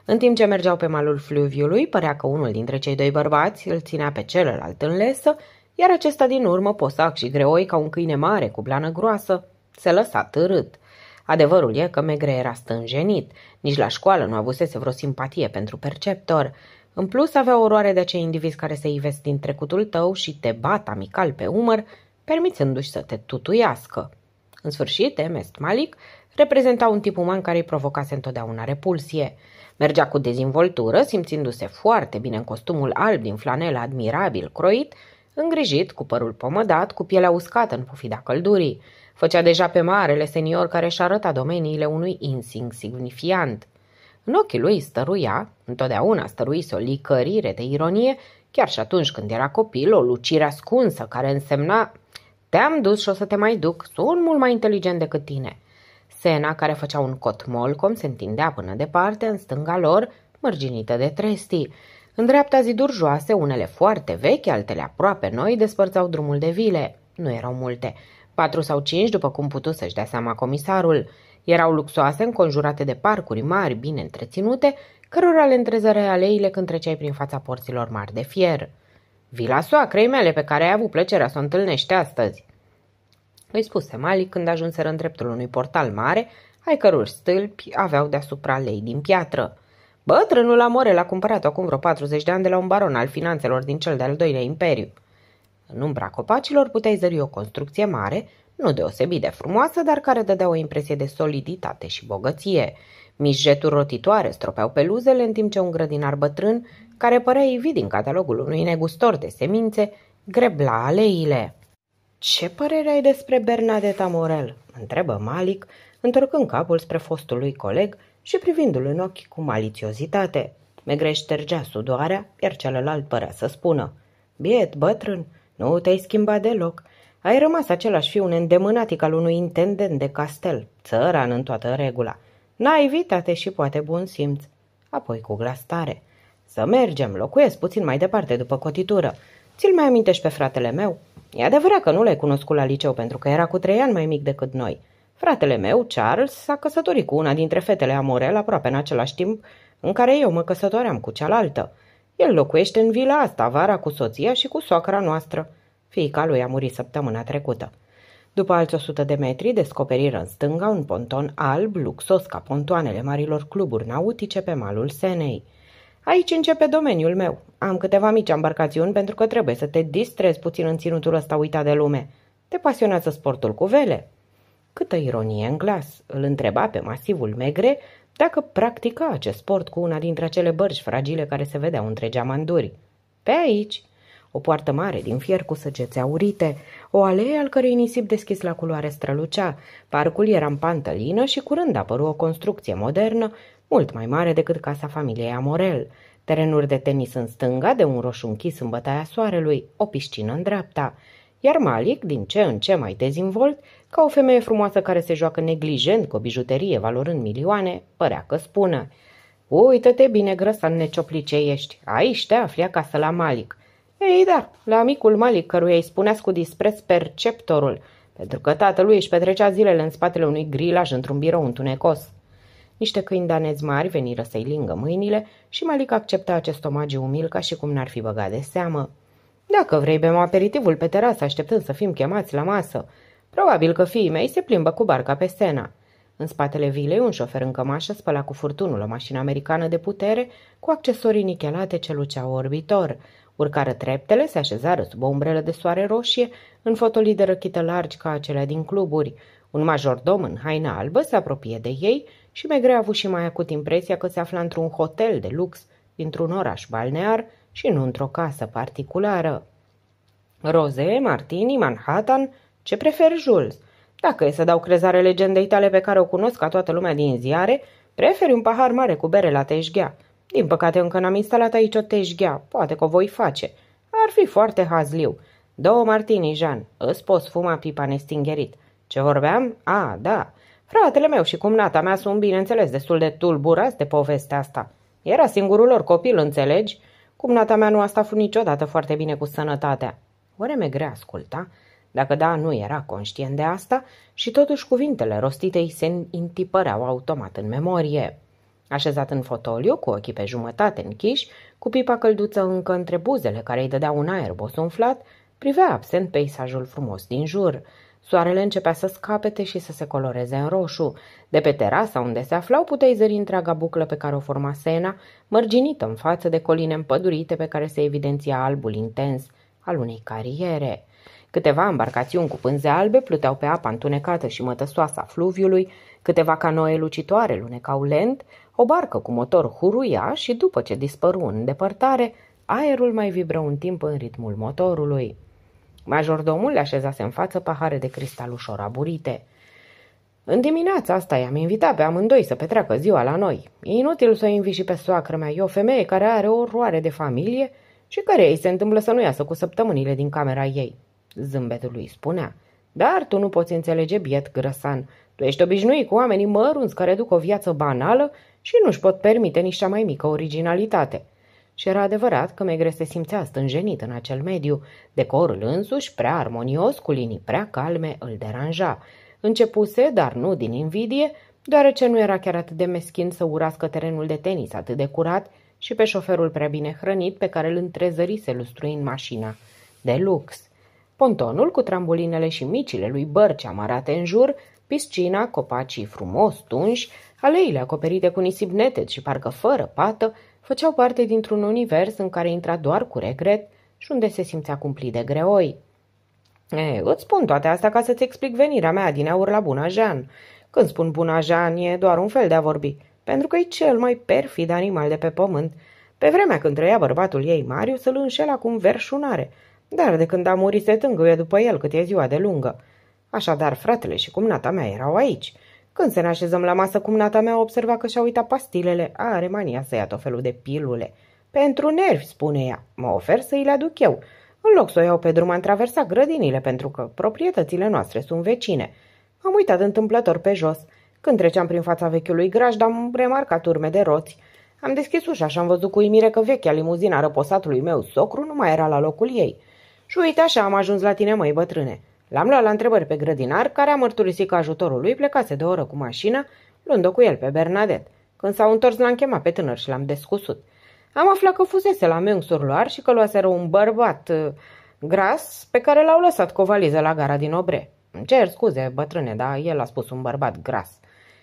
[SPEAKER 1] În timp ce mergeau pe malul fluviului, părea că unul dintre cei doi bărbați îl ținea pe celălalt în lesă, iar acesta din urmă, posac și greoi ca un câine mare cu blană groasă, se lăsa târât. Adevărul e că Megre era stânjenit, nici la școală nu avusese vreo simpatie pentru perceptor. În plus avea oroare de acei indivizi care se ivesc din trecutul tău și te bat amical pe umăr, permițându-și să te tutuiască. În sfârșit, Emest Malik reprezenta un tip uman care îi provocase întotdeauna repulsie. Mergea cu dezvoltură, simțindu-se foarte bine în costumul alb din flanela admirabil croit, îngrijit, cu părul pomădat, cu pielea uscată în pufida căldurii. Făcea deja pe marele senior care și arăta domeniile unui insignifiant. În ochii lui stăruia, întotdeauna stăruise o licărire de ironie, chiar și atunci când era copil, o lucire ascunsă care însemna Te-am dus și o să te mai duc, sunt mult mai inteligent decât tine. Sena, care făcea un cot molcom, se întindea până departe, în stânga lor, mărginită de trestii. În dreapta ziduri joase, unele foarte vechi, altele aproape noi, despărțau drumul de vile. Nu erau multe. Patru sau cinci, după cum putu să-și dea seama comisarul. Erau luxoase, înconjurate de parcuri mari, bine întreținute, cărora le întrezăreai aleile când treceai prin fața porților mari de fier. Vila soacrei mele pe care ai avut plăcerea să o întâlnești astăzi. Îi spuse Mali când ajunseră în dreptul unui portal mare, ai căror stâlpi aveau deasupra lei din piatră. Bătrânul Amorel a cumpărat acum vreo 40 de ani de la un baron al finanțelor din cel de-al doilea imperiu. În umbra copacilor puteai zări o construcție mare, nu deosebit de frumoasă, dar care dădea o impresie de soliditate și bogăție. Mijeturi rotitoare stropeau peluzele, în timp ce un grădinar bătrân, care părea ivit din catalogul unui negustor de semințe, grebla aleile. Ce părere ai despre Bernadetta Morel?" întrebă Malik, întorcând capul spre fostul lui coleg și privindu-l în ochi cu maliciozitate. Megre ștergea sudoarea, iar celălalt părea să spună. Biet, bătrân, nu te-ai schimbat deloc. Ai rămas același fiu neîndemânatic al unui intendent de castel, țăran în toată regula. N-ai evitate și poate bun simț. Apoi cu glas tare. Să mergem, locuiesc puțin mai departe după cotitură. Ți-l mai amintești pe fratele meu? E adevărat că nu l-ai cunoscut la liceu pentru că era cu trei ani mai mic decât noi. Fratele meu, Charles, s-a căsătorit cu una dintre fetele Amorel aproape în același timp în care eu mă căsătoream cu cealaltă. El locuiește în vila asta vara cu soția și cu soacra noastră. Fiica lui a murit săptămâna trecută. După alți 100 de metri, descoperiră în stânga un ponton alb, luxos ca pontoanele marilor cluburi nautice pe malul Senei. Aici începe domeniul meu. Am câteva mici embarcațiuni pentru că trebuie să te distrezi puțin în ținutul ăsta uitat de lume. Te pasionează sportul cu vele. Câtă ironie în glas, îl întreba pe masivul Megre, dacă practica acest sport cu una dintre acele bărci fragile care se vedeau între geamanduri. Pe aici, o poartă mare din fier cu săgețe aurite, o alee al cărei nisip deschis la culoare strălucea, parcul era în pantălină și curând apăru o construcție modernă, mult mai mare decât casa familiei Amorel, terenuri de tenis în stânga, de un roșu închis în bătaia soarelui, o piscină în dreapta, iar Malik, din ce în ce mai dezvolt, ca o femeie frumoasă care se joacă neglijent cu o bijuterie valorând milioane, părea că spună Uită-te bine, grăsan necioplice ești, aici te afli acasă la Malik. Ei, da, la amicul Malik, căruia îi spunea cu dispreț perceptorul, pentru că tatălui își petrecea zilele în spatele unui grilaj într-un birou întunecos. Niște câini danezi mari veniră să-i lingă mâinile și Malik accepta acest omagiu umil ca și cum n-ar fi băgat de seamă. Dacă vrei, bem aperitivul pe terasă, așteptând să fim chemați la masă. Probabil că fiii mei se plimbă cu barca pe Sena. În spatele vilei, un șofer în cămașă spăla cu furtunul o mașină americană de putere, cu accesorii nichelate ce luceau orbitor. Urcară treptele, se așezară sub o umbrelă de soare roșie, în fotolii de răchită largi ca acelea din cluburi. Un majordom în haină albă se apropie de ei și Megre a avut și mai acut impresia că se afla într-un hotel de lux dintr-un oraș balnear, și nu într-o casă particulară. Roze, Martini, Manhattan, ce preferi, Jules? Dacă e să dau crezare legendei tale pe care o cunosc ca toată lumea din ziare, preferi un pahar mare cu bere la teșghea. Din păcate încă n-am instalat aici o teșghea, poate că o voi face. Ar fi foarte hazliu. Două martini, Jean, îți poți fuma pipa nestingherit. Ce vorbeam? A, da. Fratele meu și cumnata mea sunt, bineînțeles, destul de tulburați de povestea asta. Era singurul lor copil, înțelegi? Cumnata mea nu a stat niciodată foarte bine cu sănătatea. Oare grea asculta? Dacă da, nu era conștient de asta și totuși cuvintele rostite îi se întipăreau automat în memorie. Așezat în fotoliu, cu ochii pe jumătate închiși, cu pipa călduță încă între buzele care îi dădea un aer bosunflat, privea absent peisajul frumos din jur – Soarele începea să scapete și să se coloreze în roșu. De pe terasa unde se aflau puteai zări întreaga buclă pe care o forma Sena, mărginită în față de coline împădurite pe care se evidenția albul intens al unei cariere. Câteva embarcațiuni cu pânze albe pluteau pe apa întunecată și mătăsoasă a fluviului, câteva canoe lucitoare lunecau lent, o barcă cu motor huruia și după ce dispăru în depărtare, aerul mai vibră un timp în ritmul motorului. Majordomul le așezase în față pahare de cristal ușor aburite. În dimineața asta i-am invitat pe amândoi să petreacă ziua la noi. E inutil să o invi și pe soacră mea, e o femeie care are o roare de familie și care ei se întâmplă să nu iasă cu săptămânile din camera ei. Zâmbetul lui spunea, dar tu nu poți înțelege biet grăsan. Tu ești obișnuit cu oamenii mărunți care duc o viață banală și nu-și pot permite nici cea mai mică originalitate. Și era adevărat că Megre se simțea stânjenit în acel mediu. Decorul însuși, prea armonios, cu linii prea calme, îl deranja. Începuse, dar nu din invidie, deoarece nu era chiar atât de meschin să urască terenul de tenis atât de curat și pe șoferul prea bine hrănit pe care îl întrezărise lustruind mașina. De lux! Pontonul cu trambulinele și micile lui bărci amarate în jur, piscina, copacii frumos tunși, aleile acoperite cu nisip neted și parcă fără pată, făceau parte dintr-un univers în care intra doar cu regret și unde se simțea cumplit de greoi. E, îți spun toate astea ca să-ți explic venirea mea din aur la Jean. Când spun Jean, e doar un fel de a vorbi, pentru că e cel mai perfid animal de pe pământ. Pe vremea când trăia bărbatul ei, Marius îl înșela cu verșunare, dar de când a murit se tângâie după el cât e ziua de lungă. Așadar, fratele și cumnata mea erau aici – când se ne așezăm la masă, cumnata mea observa că și-a uitat pastilele. Are mania să ia tot felul de pilule. Pentru nervi, spune ea. Mă ofer să îi le aduc eu. În loc să o iau pe drum, am traversat grădinile, pentru că proprietățile noastre sunt vecine. Am uitat întâmplător pe jos. Când treceam prin fața vechiului grajd, am remarcat urme de roți. Am deschis ușa și am văzut cu uimire că vechea limuzina răposatului meu socru nu mai era la locul ei. Și uite așa am ajuns la tine, măi bătrâne. L-am luat la întrebări pe grădinar, care a mărturisit că ajutorul lui plecase de oră cu mașina, luând-o cu el pe Bernadette. Când s-au întors, l-am chemat pe tânăr și l-am descusut. Am aflat că fusese la Meung surloar și că luaseră un bărbat uh, gras pe care l-au lăsat cu o valiză la gara din Obre. Îmi cer scuze, bătrâne, dar el a spus un bărbat gras.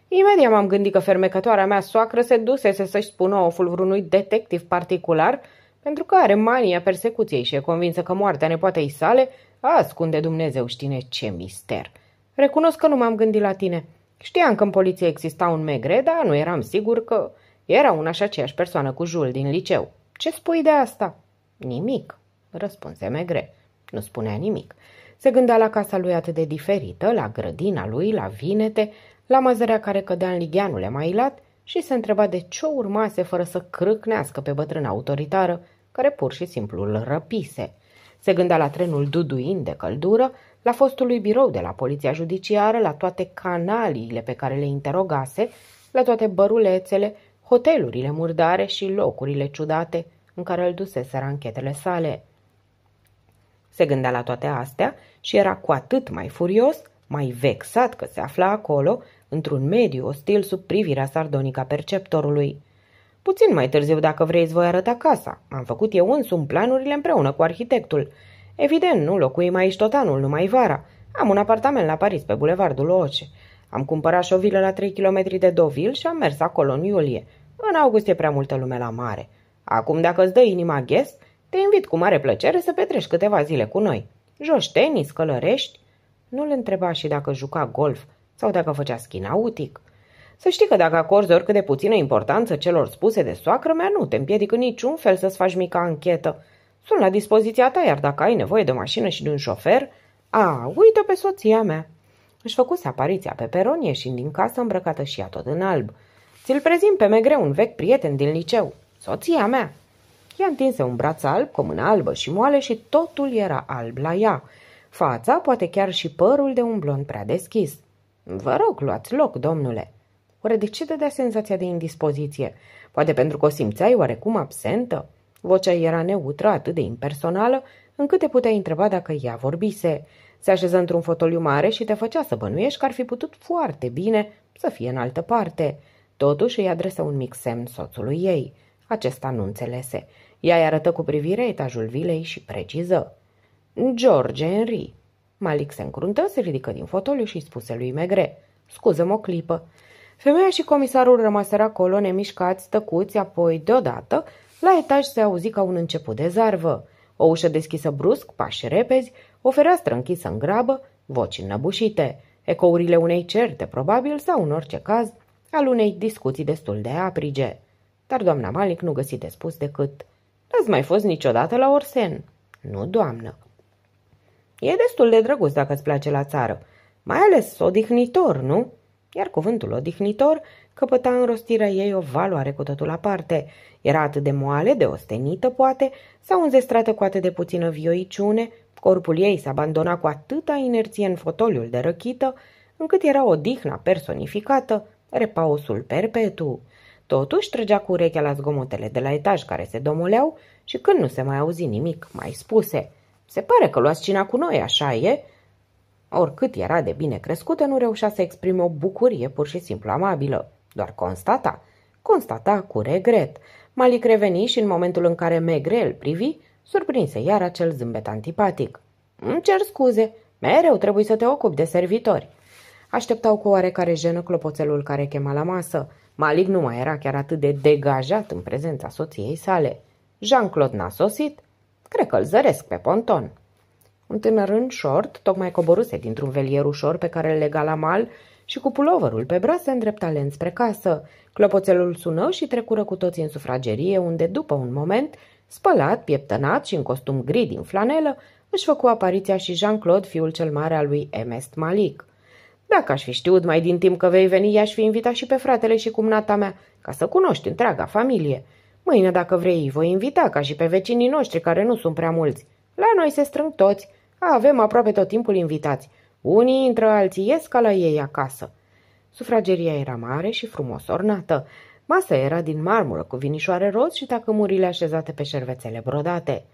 [SPEAKER 1] Imediat m-am gândit că fermecătoarea mea soacră se dusese să-și spună oful vreunui detectiv particular pentru că are mania persecuției și e convinsă că moartea nepoatei sale Ascunde Dumnezeu știne ce mister. Recunosc că nu m-am gândit la tine. Știam că în poliție exista un megre, dar nu eram sigur că era una și aceeași persoană cu Jul din liceu. Ce spui de asta? Nimic, răspunse megre. Nu spunea nimic. Se gândea la casa lui atât de diferită, la grădina lui, la vinete, la măzărea care cădea în ligheanul lat, și se întreba de ce urmase fără să crâcnească pe bătrâna autoritară, care pur și simplu îl răpise. Se gândea la trenul duduind de căldură, la fostului birou de la poliția judiciară, la toate canaliile pe care le interogase, la toate bărulețele, hotelurile murdare și locurile ciudate în care îl dusese anchetele sale. Se gândea la toate astea și era cu atât mai furios, mai vexat că se afla acolo, într-un mediu ostil sub privirea sardonică a perceptorului. Puțin mai târziu, dacă vrei, îți voi arăta casa. Am făcut eu însumi planurile împreună cu arhitectul. Evident, nu locuim aici tot anul, numai vara. Am un apartament la Paris, pe bulevardul Oce. Am cumpărat și o vilă la 3 km de Deauville și am mers acolo în iulie. În august e prea multă lume la mare. Acum, dacă îți dă inima ghes, te invit cu mare plăcere să petreci câteva zile cu noi. Joci tenis, călărești? Nu-l întreba și dacă juca golf sau dacă făcea schi nautic. Să știi că dacă acorzi oricât de puțină importanță celor spuse de soacră mea, nu te împiedic în niciun fel să-ți faci mica anchetă. Sunt la dispoziția ta, iar dacă ai nevoie de o mașină și de un șofer, a, uită pe soția mea. Își făcuse apariția pe peron, ieșind din casă îmbrăcată și ea tot în alb. Ți-l prezint pe Megre, un vechi prieten din liceu. Soția mea. Ea întinse un braț alb cu mâna albă și moale și totul era alb la ea. Fața, poate chiar și părul de un blond prea deschis. Vă rog, luați loc, domnule. Oare de ce dădea senzația de indispoziție? Poate pentru că o simțeai oarecum absentă? Vocea era neutră, atât de impersonală, încât te puteai întreba dacă ea vorbise. Se așeză într-un fotoliu mare și te făcea să bănuiești că ar fi putut foarte bine să fie în altă parte. Totuși îi adresă un mic semn soțului ei. Acesta nu înțelese. Ea îi arătă cu privire etajul vilei și preciză. George Henry. Malik se încruntă, se ridică din fotoliu și spuse lui Megre. Scuză-mă o clipă. Femeia și comisarul rămaseră acolo nemișcați, tăcuți, apoi, deodată, la etaj se auzi ca un început de zarvă. O ușă deschisă brusc, pași repezi, o fereastră închisă în grabă, voci înnăbușite, ecourile unei certe, probabil, sau în orice caz, al unei discuții destul de aprige. Dar doamna Malic nu găsi de spus decât N-ați mai fost niciodată la Orsen?" Nu, doamnă." E destul de drăguț dacă îți place la țară. Mai ales odihnitor, nu?" iar cuvântul odihnitor căpăta în rostirea ei o valoare cu totul aparte. Era atât de moale, de ostenită, poate, sau înzestrată cu atât de puțină vioiciune, corpul ei se abandona cu atâta inerție în fotoliul de răchită, încât era o personificată, repausul perpetu. Totuși trăgea cu urechea la zgomotele de la etaj care se domoleau și când nu se mai auzi nimic, mai spuse. Se pare că luați cina cu noi, așa e?" Oricât era de bine crescută, nu reușea să exprime o bucurie pur și simplu amabilă. Doar constata. Constata cu regret. Malic reveni și în momentul în care Megre îl privi, surprinse iar acel zâmbet antipatic. Îmi cer scuze, mereu trebuie să te ocupi de servitori. Așteptau cu oarecare jenă clopoțelul care chema la masă. Malic nu mai era chiar atât de degajat în prezența soției sale. Jean-Claude n-a sosit? Cred că îl zăresc pe ponton. Un tânăr în short tocmai coboruse dintr-un velier ușor pe care îl lega la mal și cu puloverul pe braț se îndrepta lent spre casă. Clopoțelul sună și trecură cu toții în sufragerie, unde, după un moment, spălat, pieptănat și în costum gri din flanelă, își făcu apariția și Jean-Claude, fiul cel mare al lui Emest Malik. Dacă aș fi știut mai din timp că vei veni, i-aș fi invitat și pe fratele și cumnata mea, ca să cunoști întreaga familie. Mâine, dacă vrei, voi invita ca și pe vecinii noștri, care nu sunt prea mulți. La noi se strâng toți. Avem aproape tot timpul invitați. Unii intră, alții ies ca la ei acasă. Sufrageria era mare și frumos ornată. Masa era din marmură cu vinișoare roz și tacămurile așezate pe șervețele brodate.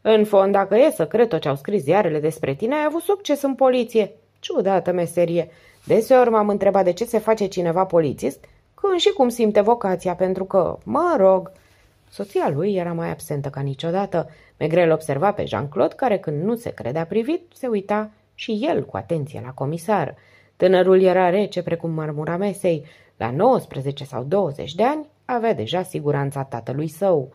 [SPEAKER 1] În fond, dacă e să cred tot ce au scris ziarele despre tine, ai avut succes în poliție. Ciudată meserie. Deseori m-am întrebat de ce se face cineva polițist, când și cum simte vocația, pentru că, mă rog... Soția lui era mai absentă ca niciodată, Megrel observa pe Jean-Claude, care când nu se credea privit, se uita și el cu atenție la comisar. Tânărul era rece precum marmura mesei. La 19 sau 20 de ani avea deja siguranța tatălui său.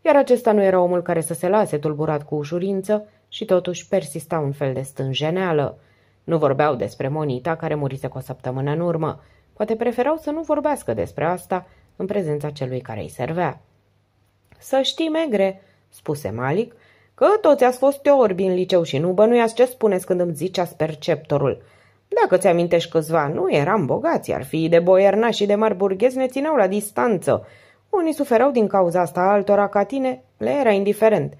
[SPEAKER 1] Iar acesta nu era omul care să se lase tulburat cu ușurință și totuși persista un fel de stânjeneală. Nu vorbeau despre Monita, care murise cu o săptămână în urmă. Poate preferau să nu vorbească despre asta în prezența celui care îi servea. Să știi, Megre, spuse Malic, că toți ați fost teorbi în liceu și nu bănuiați ce spuneți când îmi ziceați perceptorul. Dacă ți-amintești câțiva, nu eram bogați, ar fi de boierna și de mari burghezi ne țineau la distanță. Unii suferau din cauza asta, altora ca tine le era indiferent.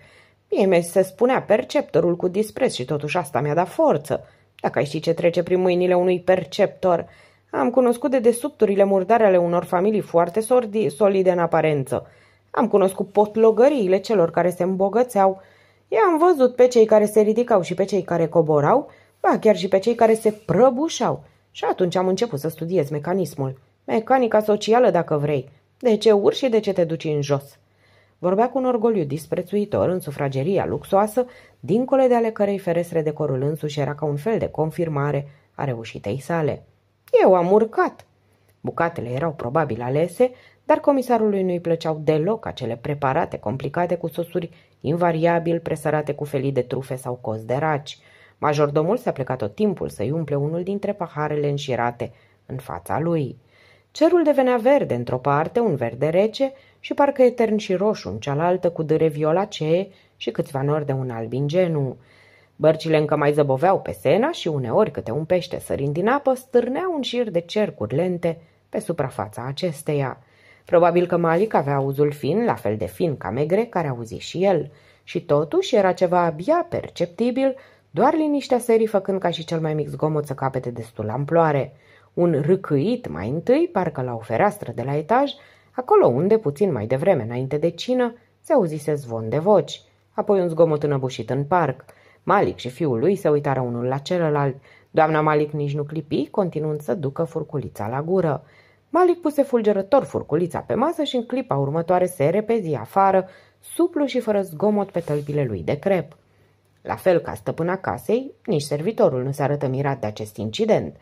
[SPEAKER 1] Mie mi se spunea perceptorul cu dispreț și totuși asta mi-a dat forță. Dacă ai ști ce trece prin mâinile unui perceptor, am cunoscut de desubturile murdare ale unor familii foarte solide în aparență. Am cunoscut potlogăriile celor care se îmbogățeau. I-am văzut pe cei care se ridicau și pe cei care coborau, ba chiar și pe cei care se prăbușau. Și atunci am început să studiez mecanismul. Mecanica socială, dacă vrei. De ce urși și de ce te duci în jos? Vorbea cu un orgoliu disprețuitor în sufrageria luxoasă, dincolo de ale cărei ferestre decorul însuși era ca un fel de confirmare a reușitei sale. Eu am urcat! Bucatele erau probabil alese, dar comisarului nu-i plăceau deloc acele preparate complicate cu sosuri invariabil presărate cu felii de trufe sau cos de raci. Majordomul s-a plecat tot timpul să-i umple unul dintre paharele înșirate în fața lui. Cerul devenea verde într-o parte, un verde rece și parcă etern și roșu în cealaltă cu dâre violacee și câțiva nori de un alb ingenu. Bărcile încă mai zăboveau pe sena și uneori câte un pește sărind din apă stârnea un șir de cercuri lente pe suprafața acesteia. Probabil că Malik avea auzul fin, la fel de fin ca Megre, care auzi și el. Și totuși era ceva abia perceptibil, doar liniștea serii făcând ca și cel mai mic zgomot să capete destul amploare. Un râcâit mai întâi, parcă la o fereastră de la etaj, acolo unde, puțin mai devreme, înainte de cină, se auzise zvon de voci. Apoi un zgomot înăbușit în parc. Malik și fiul lui se uitară unul la celălalt. Doamna Malik nici nu clipi, continuând să ducă furculița la gură. Malik puse fulgerător furculița pe masă și în clipa următoare se repezi afară, suplu și fără zgomot pe tălpile lui de crep. La fel ca stăpâna casei, nici servitorul nu se arătă mirat de acest incident.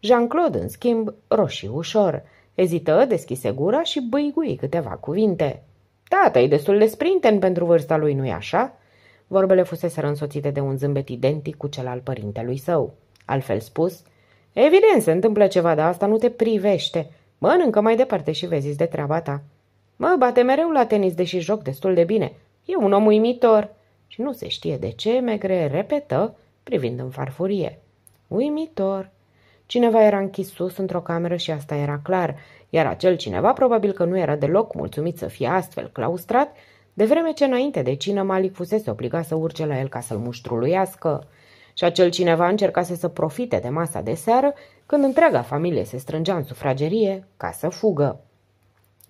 [SPEAKER 1] Jean-Claude, în schimb, roșii ușor. Ezită, deschise gura și băigui câteva cuvinte. Tata da, e destul de sprinten pentru vârsta lui, nu-i așa?" Vorbele fuseseră însoțite de un zâmbet identic cu cel al părintelui său. Altfel spus, Evident se întâmplă ceva, dar asta nu te privește. Mănâncă mai departe și vezi de treaba ta. Mă bate mereu la tenis, deși joc destul de bine. E un om uimitor. Și nu se știe de ce, Megre repetă, privind în farfurie. Uimitor. Cineva era închis sus într-o cameră și asta era clar, iar acel cineva probabil că nu era deloc mulțumit să fie astfel claustrat, de vreme ce înainte de cină Malik fusese obligat să urce la el ca să-l muștruluiască. Și acel cineva încerca să profite de masa de seară când întreaga familie se strângea în sufragerie ca să fugă.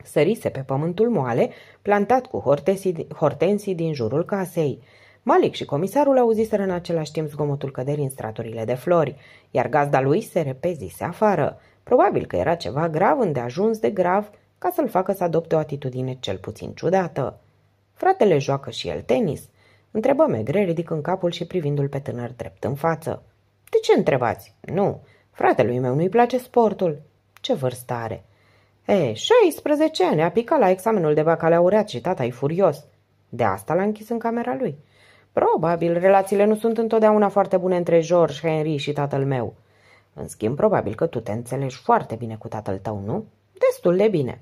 [SPEAKER 1] Sărise pe pământul moale, plantat cu hortensii, hortensii din jurul casei. Malik și comisarul auziseră în același timp zgomotul căderii în straturile de flori, iar gazda lui se repezise afară. Probabil că era ceva grav îndeajuns de grav ca să-l facă să adopte o atitudine cel puțin ciudată. Fratele joacă și el tenis. Întrebă Megre, ridicând capul și privindu-l pe tânăr drept în față. De ce întrebați? Nu. Fratelui meu nu-i place sportul. Ce vârstă are? E, 16 ani, a picat la examenul de bacalaureat și tata e furios. De asta l-a închis în camera lui. Probabil, relațiile nu sunt întotdeauna foarte bune între George, Henry și tatăl meu. În schimb, probabil că tu te înțelegi foarte bine cu tatăl tău, nu? Destul de bine.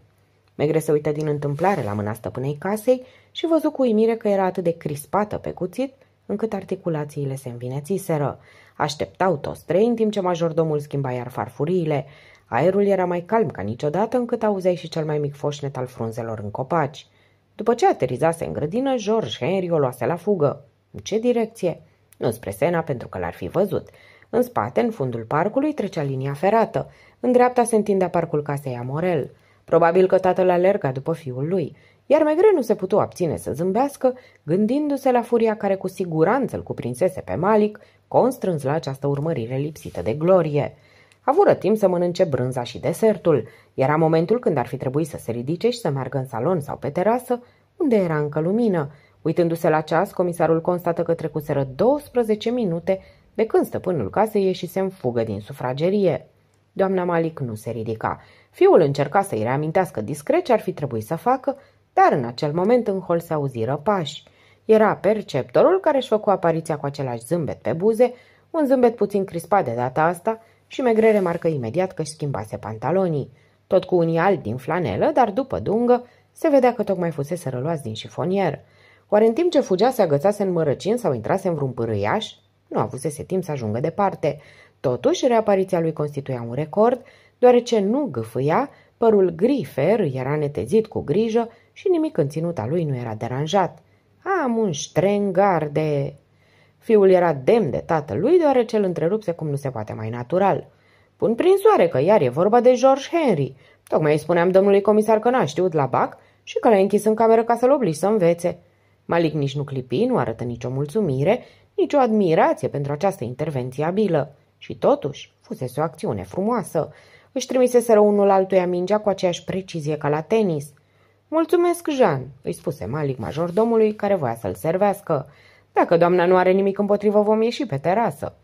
[SPEAKER 1] Megre se uită din întâmplare la mâna stăpânei casei și văzu cu uimire că era atât de crispată pe cuțit încât articulațiile se învinețiseră. Așteptau toți trei în timp ce majordomul schimba iar farfuriile. Aerul era mai calm ca niciodată încât auzeai și cel mai mic foșnet al frunzelor în copaci. După ce aterizase în grădină, George Henry o luase la fugă. În ce direcție? Nu spre Sena, pentru că l-ar fi văzut. În spate, în fundul parcului, trecea linia ferată. În dreapta se întindea parcul casei Amorel. Probabil că tatăl alerga după fiul lui iar Megre nu se putu abține să zâmbească, gândindu-se la furia care cu siguranță îl cuprinsese pe Malic, constrâns la această urmărire lipsită de glorie. Avură timp să mănânce brânza și desertul. Era momentul când ar fi trebuit să se ridice și să meargă în salon sau pe terasă, unde era încă lumină. Uitându-se la ceas, comisarul constată că trecuseră 12 minute de când stăpânul casei ieșise în fugă din sufragerie. Doamna Malic nu se ridica. Fiul încerca să-i reamintească discret ce ar fi trebuit să facă, dar în acel moment în hol se auziră pași. Era perceptorul care își făcu apariția cu același zâmbet pe buze, un zâmbet puțin crispat de data asta și Megre remarcă imediat că își schimbase pantalonii. Tot cu unii albi din flanelă, dar după dungă, se vedea că tocmai fusese răluați din șifonier. Oare în timp ce fugea se agățase în mărăcin sau intrase în vreun pârâiaș? Nu avusese timp să ajungă departe. Totuși, reapariția lui constituia un record, deoarece nu gâfâia, părul grifer era netezit cu grijă și nimic în ținuta lui nu era deranjat. Am un ștrengar de... Fiul era demn de tatălui, deoarece îl întrerupse cum nu se poate mai natural. Pun prin soare că iar e vorba de George Henry. Tocmai îi spuneam domnului comisar că n-a știut la bac și că l-a închis în cameră ca să-l obliși să învețe. Malik nici nu clipi, nu arătă nicio mulțumire, nicio admirație pentru această intervenție abilă. Și totuși, fusese o acțiune frumoasă. Își trimiseseră unul altuia mingea cu aceeași precizie ca la tenis – Mulțumesc, Jean, îi spuse major majordomului care voia să-l servească. Dacă doamna nu are nimic împotrivă, vom ieși pe terasă.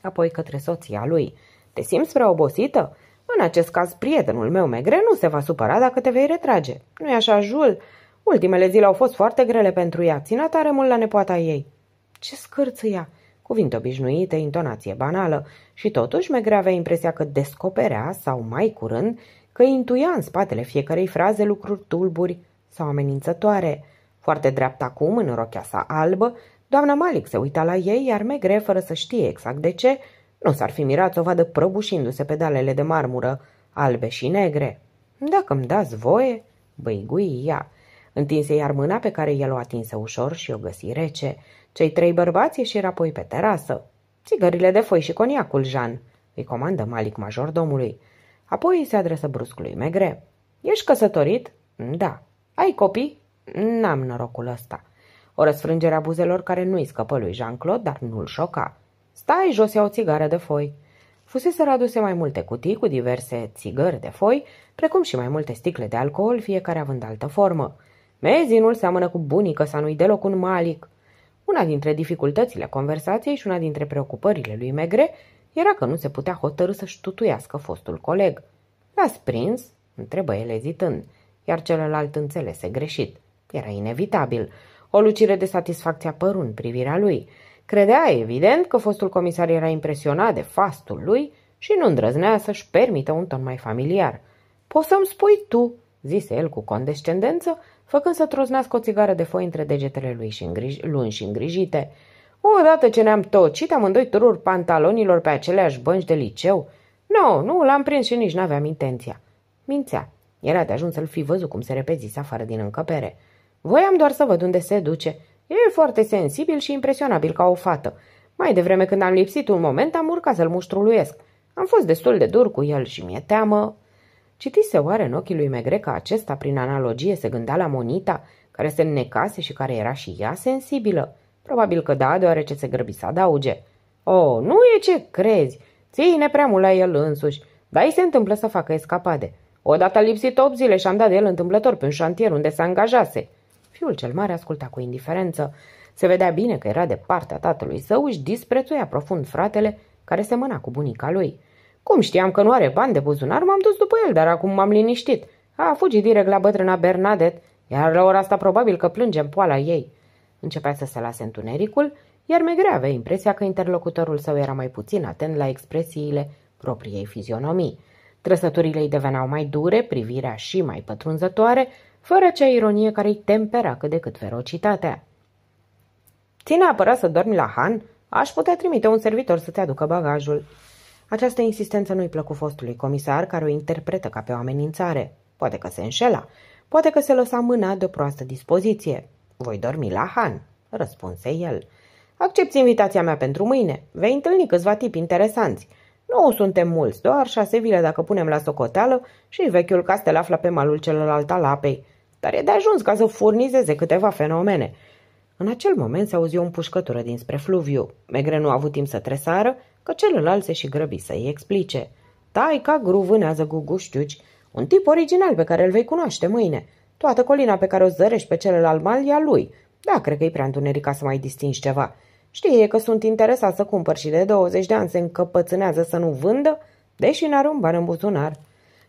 [SPEAKER 1] Apoi către soția lui. Te simți prea obosită? În acest caz, prietenul meu megre nu se va supăra dacă te vei retrage. nu e așa, Jul? Ultimele zile au fost foarte grele pentru ea. Ținat tare mult la nepoata ei. Ce scârță ea! Cuvinte obișnuite, intonație banală și totuși Megre avea impresia că descoperea, sau mai curând, că intuia în spatele fiecarei fraze lucruri tulburi sau amenințătoare. Foarte drept acum, în rochea sa albă, doamna Malik se uita la ei, iar Megre, fără să știe exact de ce, nu s-ar fi mirat să o vadă prăbușindu-se pedalele de marmură, albe și negre. Dacă îmi dați voie, băigui ea. Întinse iar mâna pe care el o atinse ușor și o găsi rece. Cei trei bărbați ieșiră apoi pe terasă. Țigările de foi și coniacul, Jean, îi comandă Malik majordomului. domului. Apoi se adresă lui Megre. Ești căsătorit? Da. Ai copii? N-am norocul ăsta. O răsfrângere a buzelor care nu-i scăpă lui Jean-Claude, dar nu-l șoca. Stai jos, ia o țigară de foi. Fusese aduse mai multe cutii cu diverse țigări de foi, precum și mai multe sticle de alcool, fiecare având altă formă. Mezinul seamănă cu bunică sa nu-i deloc un malic. Una dintre dificultățile conversației și una dintre preocupările lui Megre era că nu se putea hotărâ să-și tutuiască fostul coleg. L-ați prins?" întrebă el ezitând, iar celălalt înțelese greșit. Era inevitabil. O lucire de satisfacție apăru în privirea lui. Credea, evident, că fostul comisar era impresionat de fastul lui și nu îndrăznea să-și permită un ton mai familiar. Poți să-mi spui tu," zise el cu condescendență, făcând să troznească o țigară de foi între degetele lui și îngrij- lungi și îngrijite. Odată ce ne-am tocit amândoi tururi pantalonilor pe aceleași bănci de liceu, no, nu, l-am prins și nici n-aveam intenția. Mințea. Era de ajuns să-l fi văzut cum se repezise afară din încăpere. Voiam doar să văd unde se duce. E foarte sensibil și impresionabil ca o fată. Mai devreme când am lipsit un moment, am urcat să-l muștruluiesc. Am fost destul de dur cu el și mi-e teamă. Citise oare în ochii lui Megre că acesta, prin analogie, se gândea la Monita, care se înnecase și care era și ea sensibilă? Probabil că da, deoarece se grăbi să adauge. Oh, nu e ce crezi! Ține prea mult la el însuși, dar îi se întâmplă să facă escapade. Odată a lipsit 8 zile și am dat de el întâmplător pe un șantier unde se angajase. Fiul cel mare asculta cu indiferență. Se vedea bine că era de partea tatălui său, și disprețuia profund fratele, care se mâna cu bunica lui. Cum știam că nu are bani de buzunar, m-am dus după el, dar acum m-am liniștit. A fugit direct la bătrâna Bernadette, iar la ora asta probabil că plânge în poala ei. Începea să se lase întunericul, iar Megre avea impresia că interlocutorul său era mai puțin atent la expresiile propriei fizionomii. Trăsăturile îi deveneau mai dure, privirea și mai pătrunzătoare, fără cea ironie care îi tempera cât de cât ferocitatea. Ține apărat să dormi la Han, aș putea trimite un servitor să-ți aducă bagajul. Această insistență nu-i plăcu fostului comisar, care o interpretă ca pe o amenințare. Poate că se înșela, poate că se lăsa mâna de o proastă dispoziție. Voi dormi la Han, răspunse el. Accepti invitația mea pentru mâine. Vei întâlni câțiva tipi interesanți. Nu suntem mulți, doar șase vile dacă punem la socoteală și vechiul castel află pe malul celălalt al apei. Dar e de ajuns ca să furnizeze câteva fenomene. În acel moment se auzi o împușcătură dinspre fluviu. Megre nu a avut timp să tresară, că celălalt se și grăbi să-i explice. Taica gruvânează guguștiuci, un tip original pe care îl vei cunoaște mâine. Toată colina pe care o zărești pe celălalt mal e a lui. Da, cred că e prea întuneric ca să mai distingi ceva. Știe că sunt interesat să cumpăr și de 20 de ani se încăpățânează să nu vândă, deși n-are un ban în buzunar.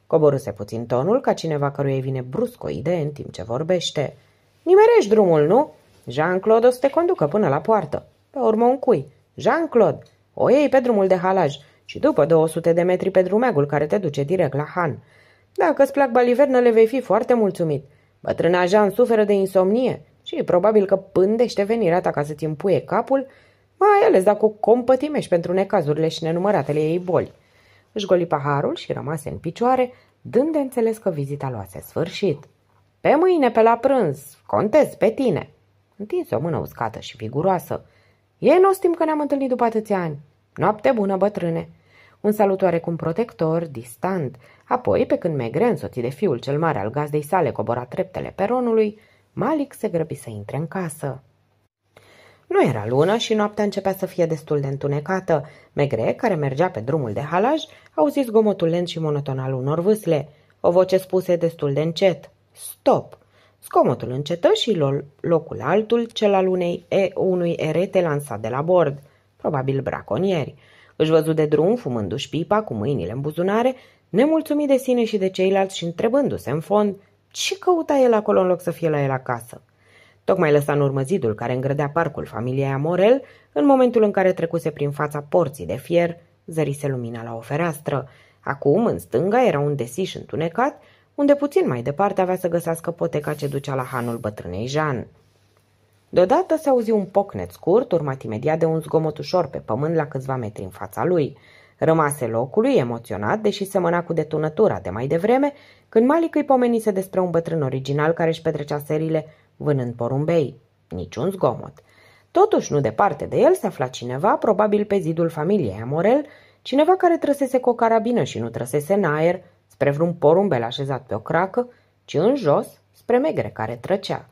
[SPEAKER 1] Coboruse puțin tonul ca cineva căruia vine brusc o idee în timp ce vorbește. Nimerești drumul, nu? Jean-Claude o să te conducă până la poartă. Pe urmă un cui. Jean-Claude, o iei pe drumul de halaj și după 200 de metri pe drumeagul care te duce direct la Han. Dacă îți plac balivernele, vei fi foarte mulțumit. Bătrâna Jean suferă de insomnie și probabil că pândește venirea ta ca să-ți împuie capul, mai ales dacă o compătimești pentru necazurile și nenumăratele ei boli. Își goli paharul și rămase în picioare, dând de înțeles că vizita luase sfârșit. Pe mâine, pe la prânz, contez pe tine!" Întinse o mână uscată și viguroasă. Ei nu n că ne-am întâlnit după atâția ani. Noapte bună, bătrâne!" un salut oarecum protector, distant. Apoi, pe când Megre, însoțit de fiul cel mare al gazdei sale, cobora treptele peronului, Malik se grăbi să intre în casă. Nu era lună și noaptea începea să fie destul de întunecată. Megre, care mergea pe drumul de halaj, auzi zgomotul lent și monoton al unor vâsle. O voce spuse destul de încet. Stop! Scomotul încetă și locul altul, cel al unei e, unui erete lansat de la bord, probabil braconieri. Își văzu de drum, fumându-și pipa cu mâinile în buzunare, nemulțumit de sine și de ceilalți și întrebându-se în fond ce căuta el acolo în loc să fie la el acasă. Tocmai lăsa în urmă zidul care îngrădea parcul familiei Amorel, în momentul în care trecuse prin fața porții de fier, zărise lumina la o fereastră. Acum, în stânga, era un desiș întunecat, unde puțin mai departe avea să găsească poteca ce ducea la hanul bătrânei Jean. Deodată se auzi un pocnet scurt, urmat imediat de un zgomot ușor pe pământ la câțiva metri în fața lui. Rămase locului, emoționat, deși semăna cu detunătura de mai devreme, când Malik îi pomenise despre un bătrân original care își petrecea serile vânând porumbei. Niciun zgomot. Totuși, nu departe de el se afla cineva, probabil pe zidul familiei Amorel, cineva care trăsese cu o carabină și nu trăsese în aer, spre vreun porumbel așezat pe o cracă, ci în jos, spre megre care trăcea.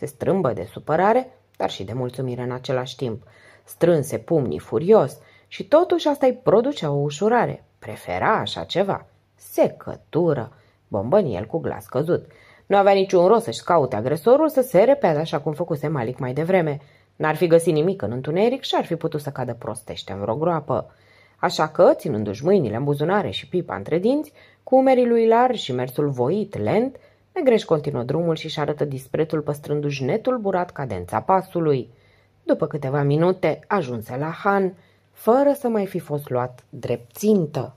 [SPEAKER 1] Se strâmbă de supărare, dar și de mulțumire în același timp. Strânse pumnii furios și totuși asta îi producea o ușurare. Prefera așa ceva. Secătură! Bombăni el cu glas căzut. Nu avea niciun rost să-și caute agresorul să se repede așa cum făcuse Malik mai devreme. N-ar fi găsit nimic în întuneric și ar fi putut să cadă prostește în vreo groapă. Așa că, ținându-și mâinile în buzunare și pipa între dinți, cu umerii lui Lar și mersul voit, lent, Negreș continuă drumul și își arătă disprețul păstrându-și netulburat cadența pasului. După câteva minute ajunse la Han, fără să mai fi fost luat drept țintă.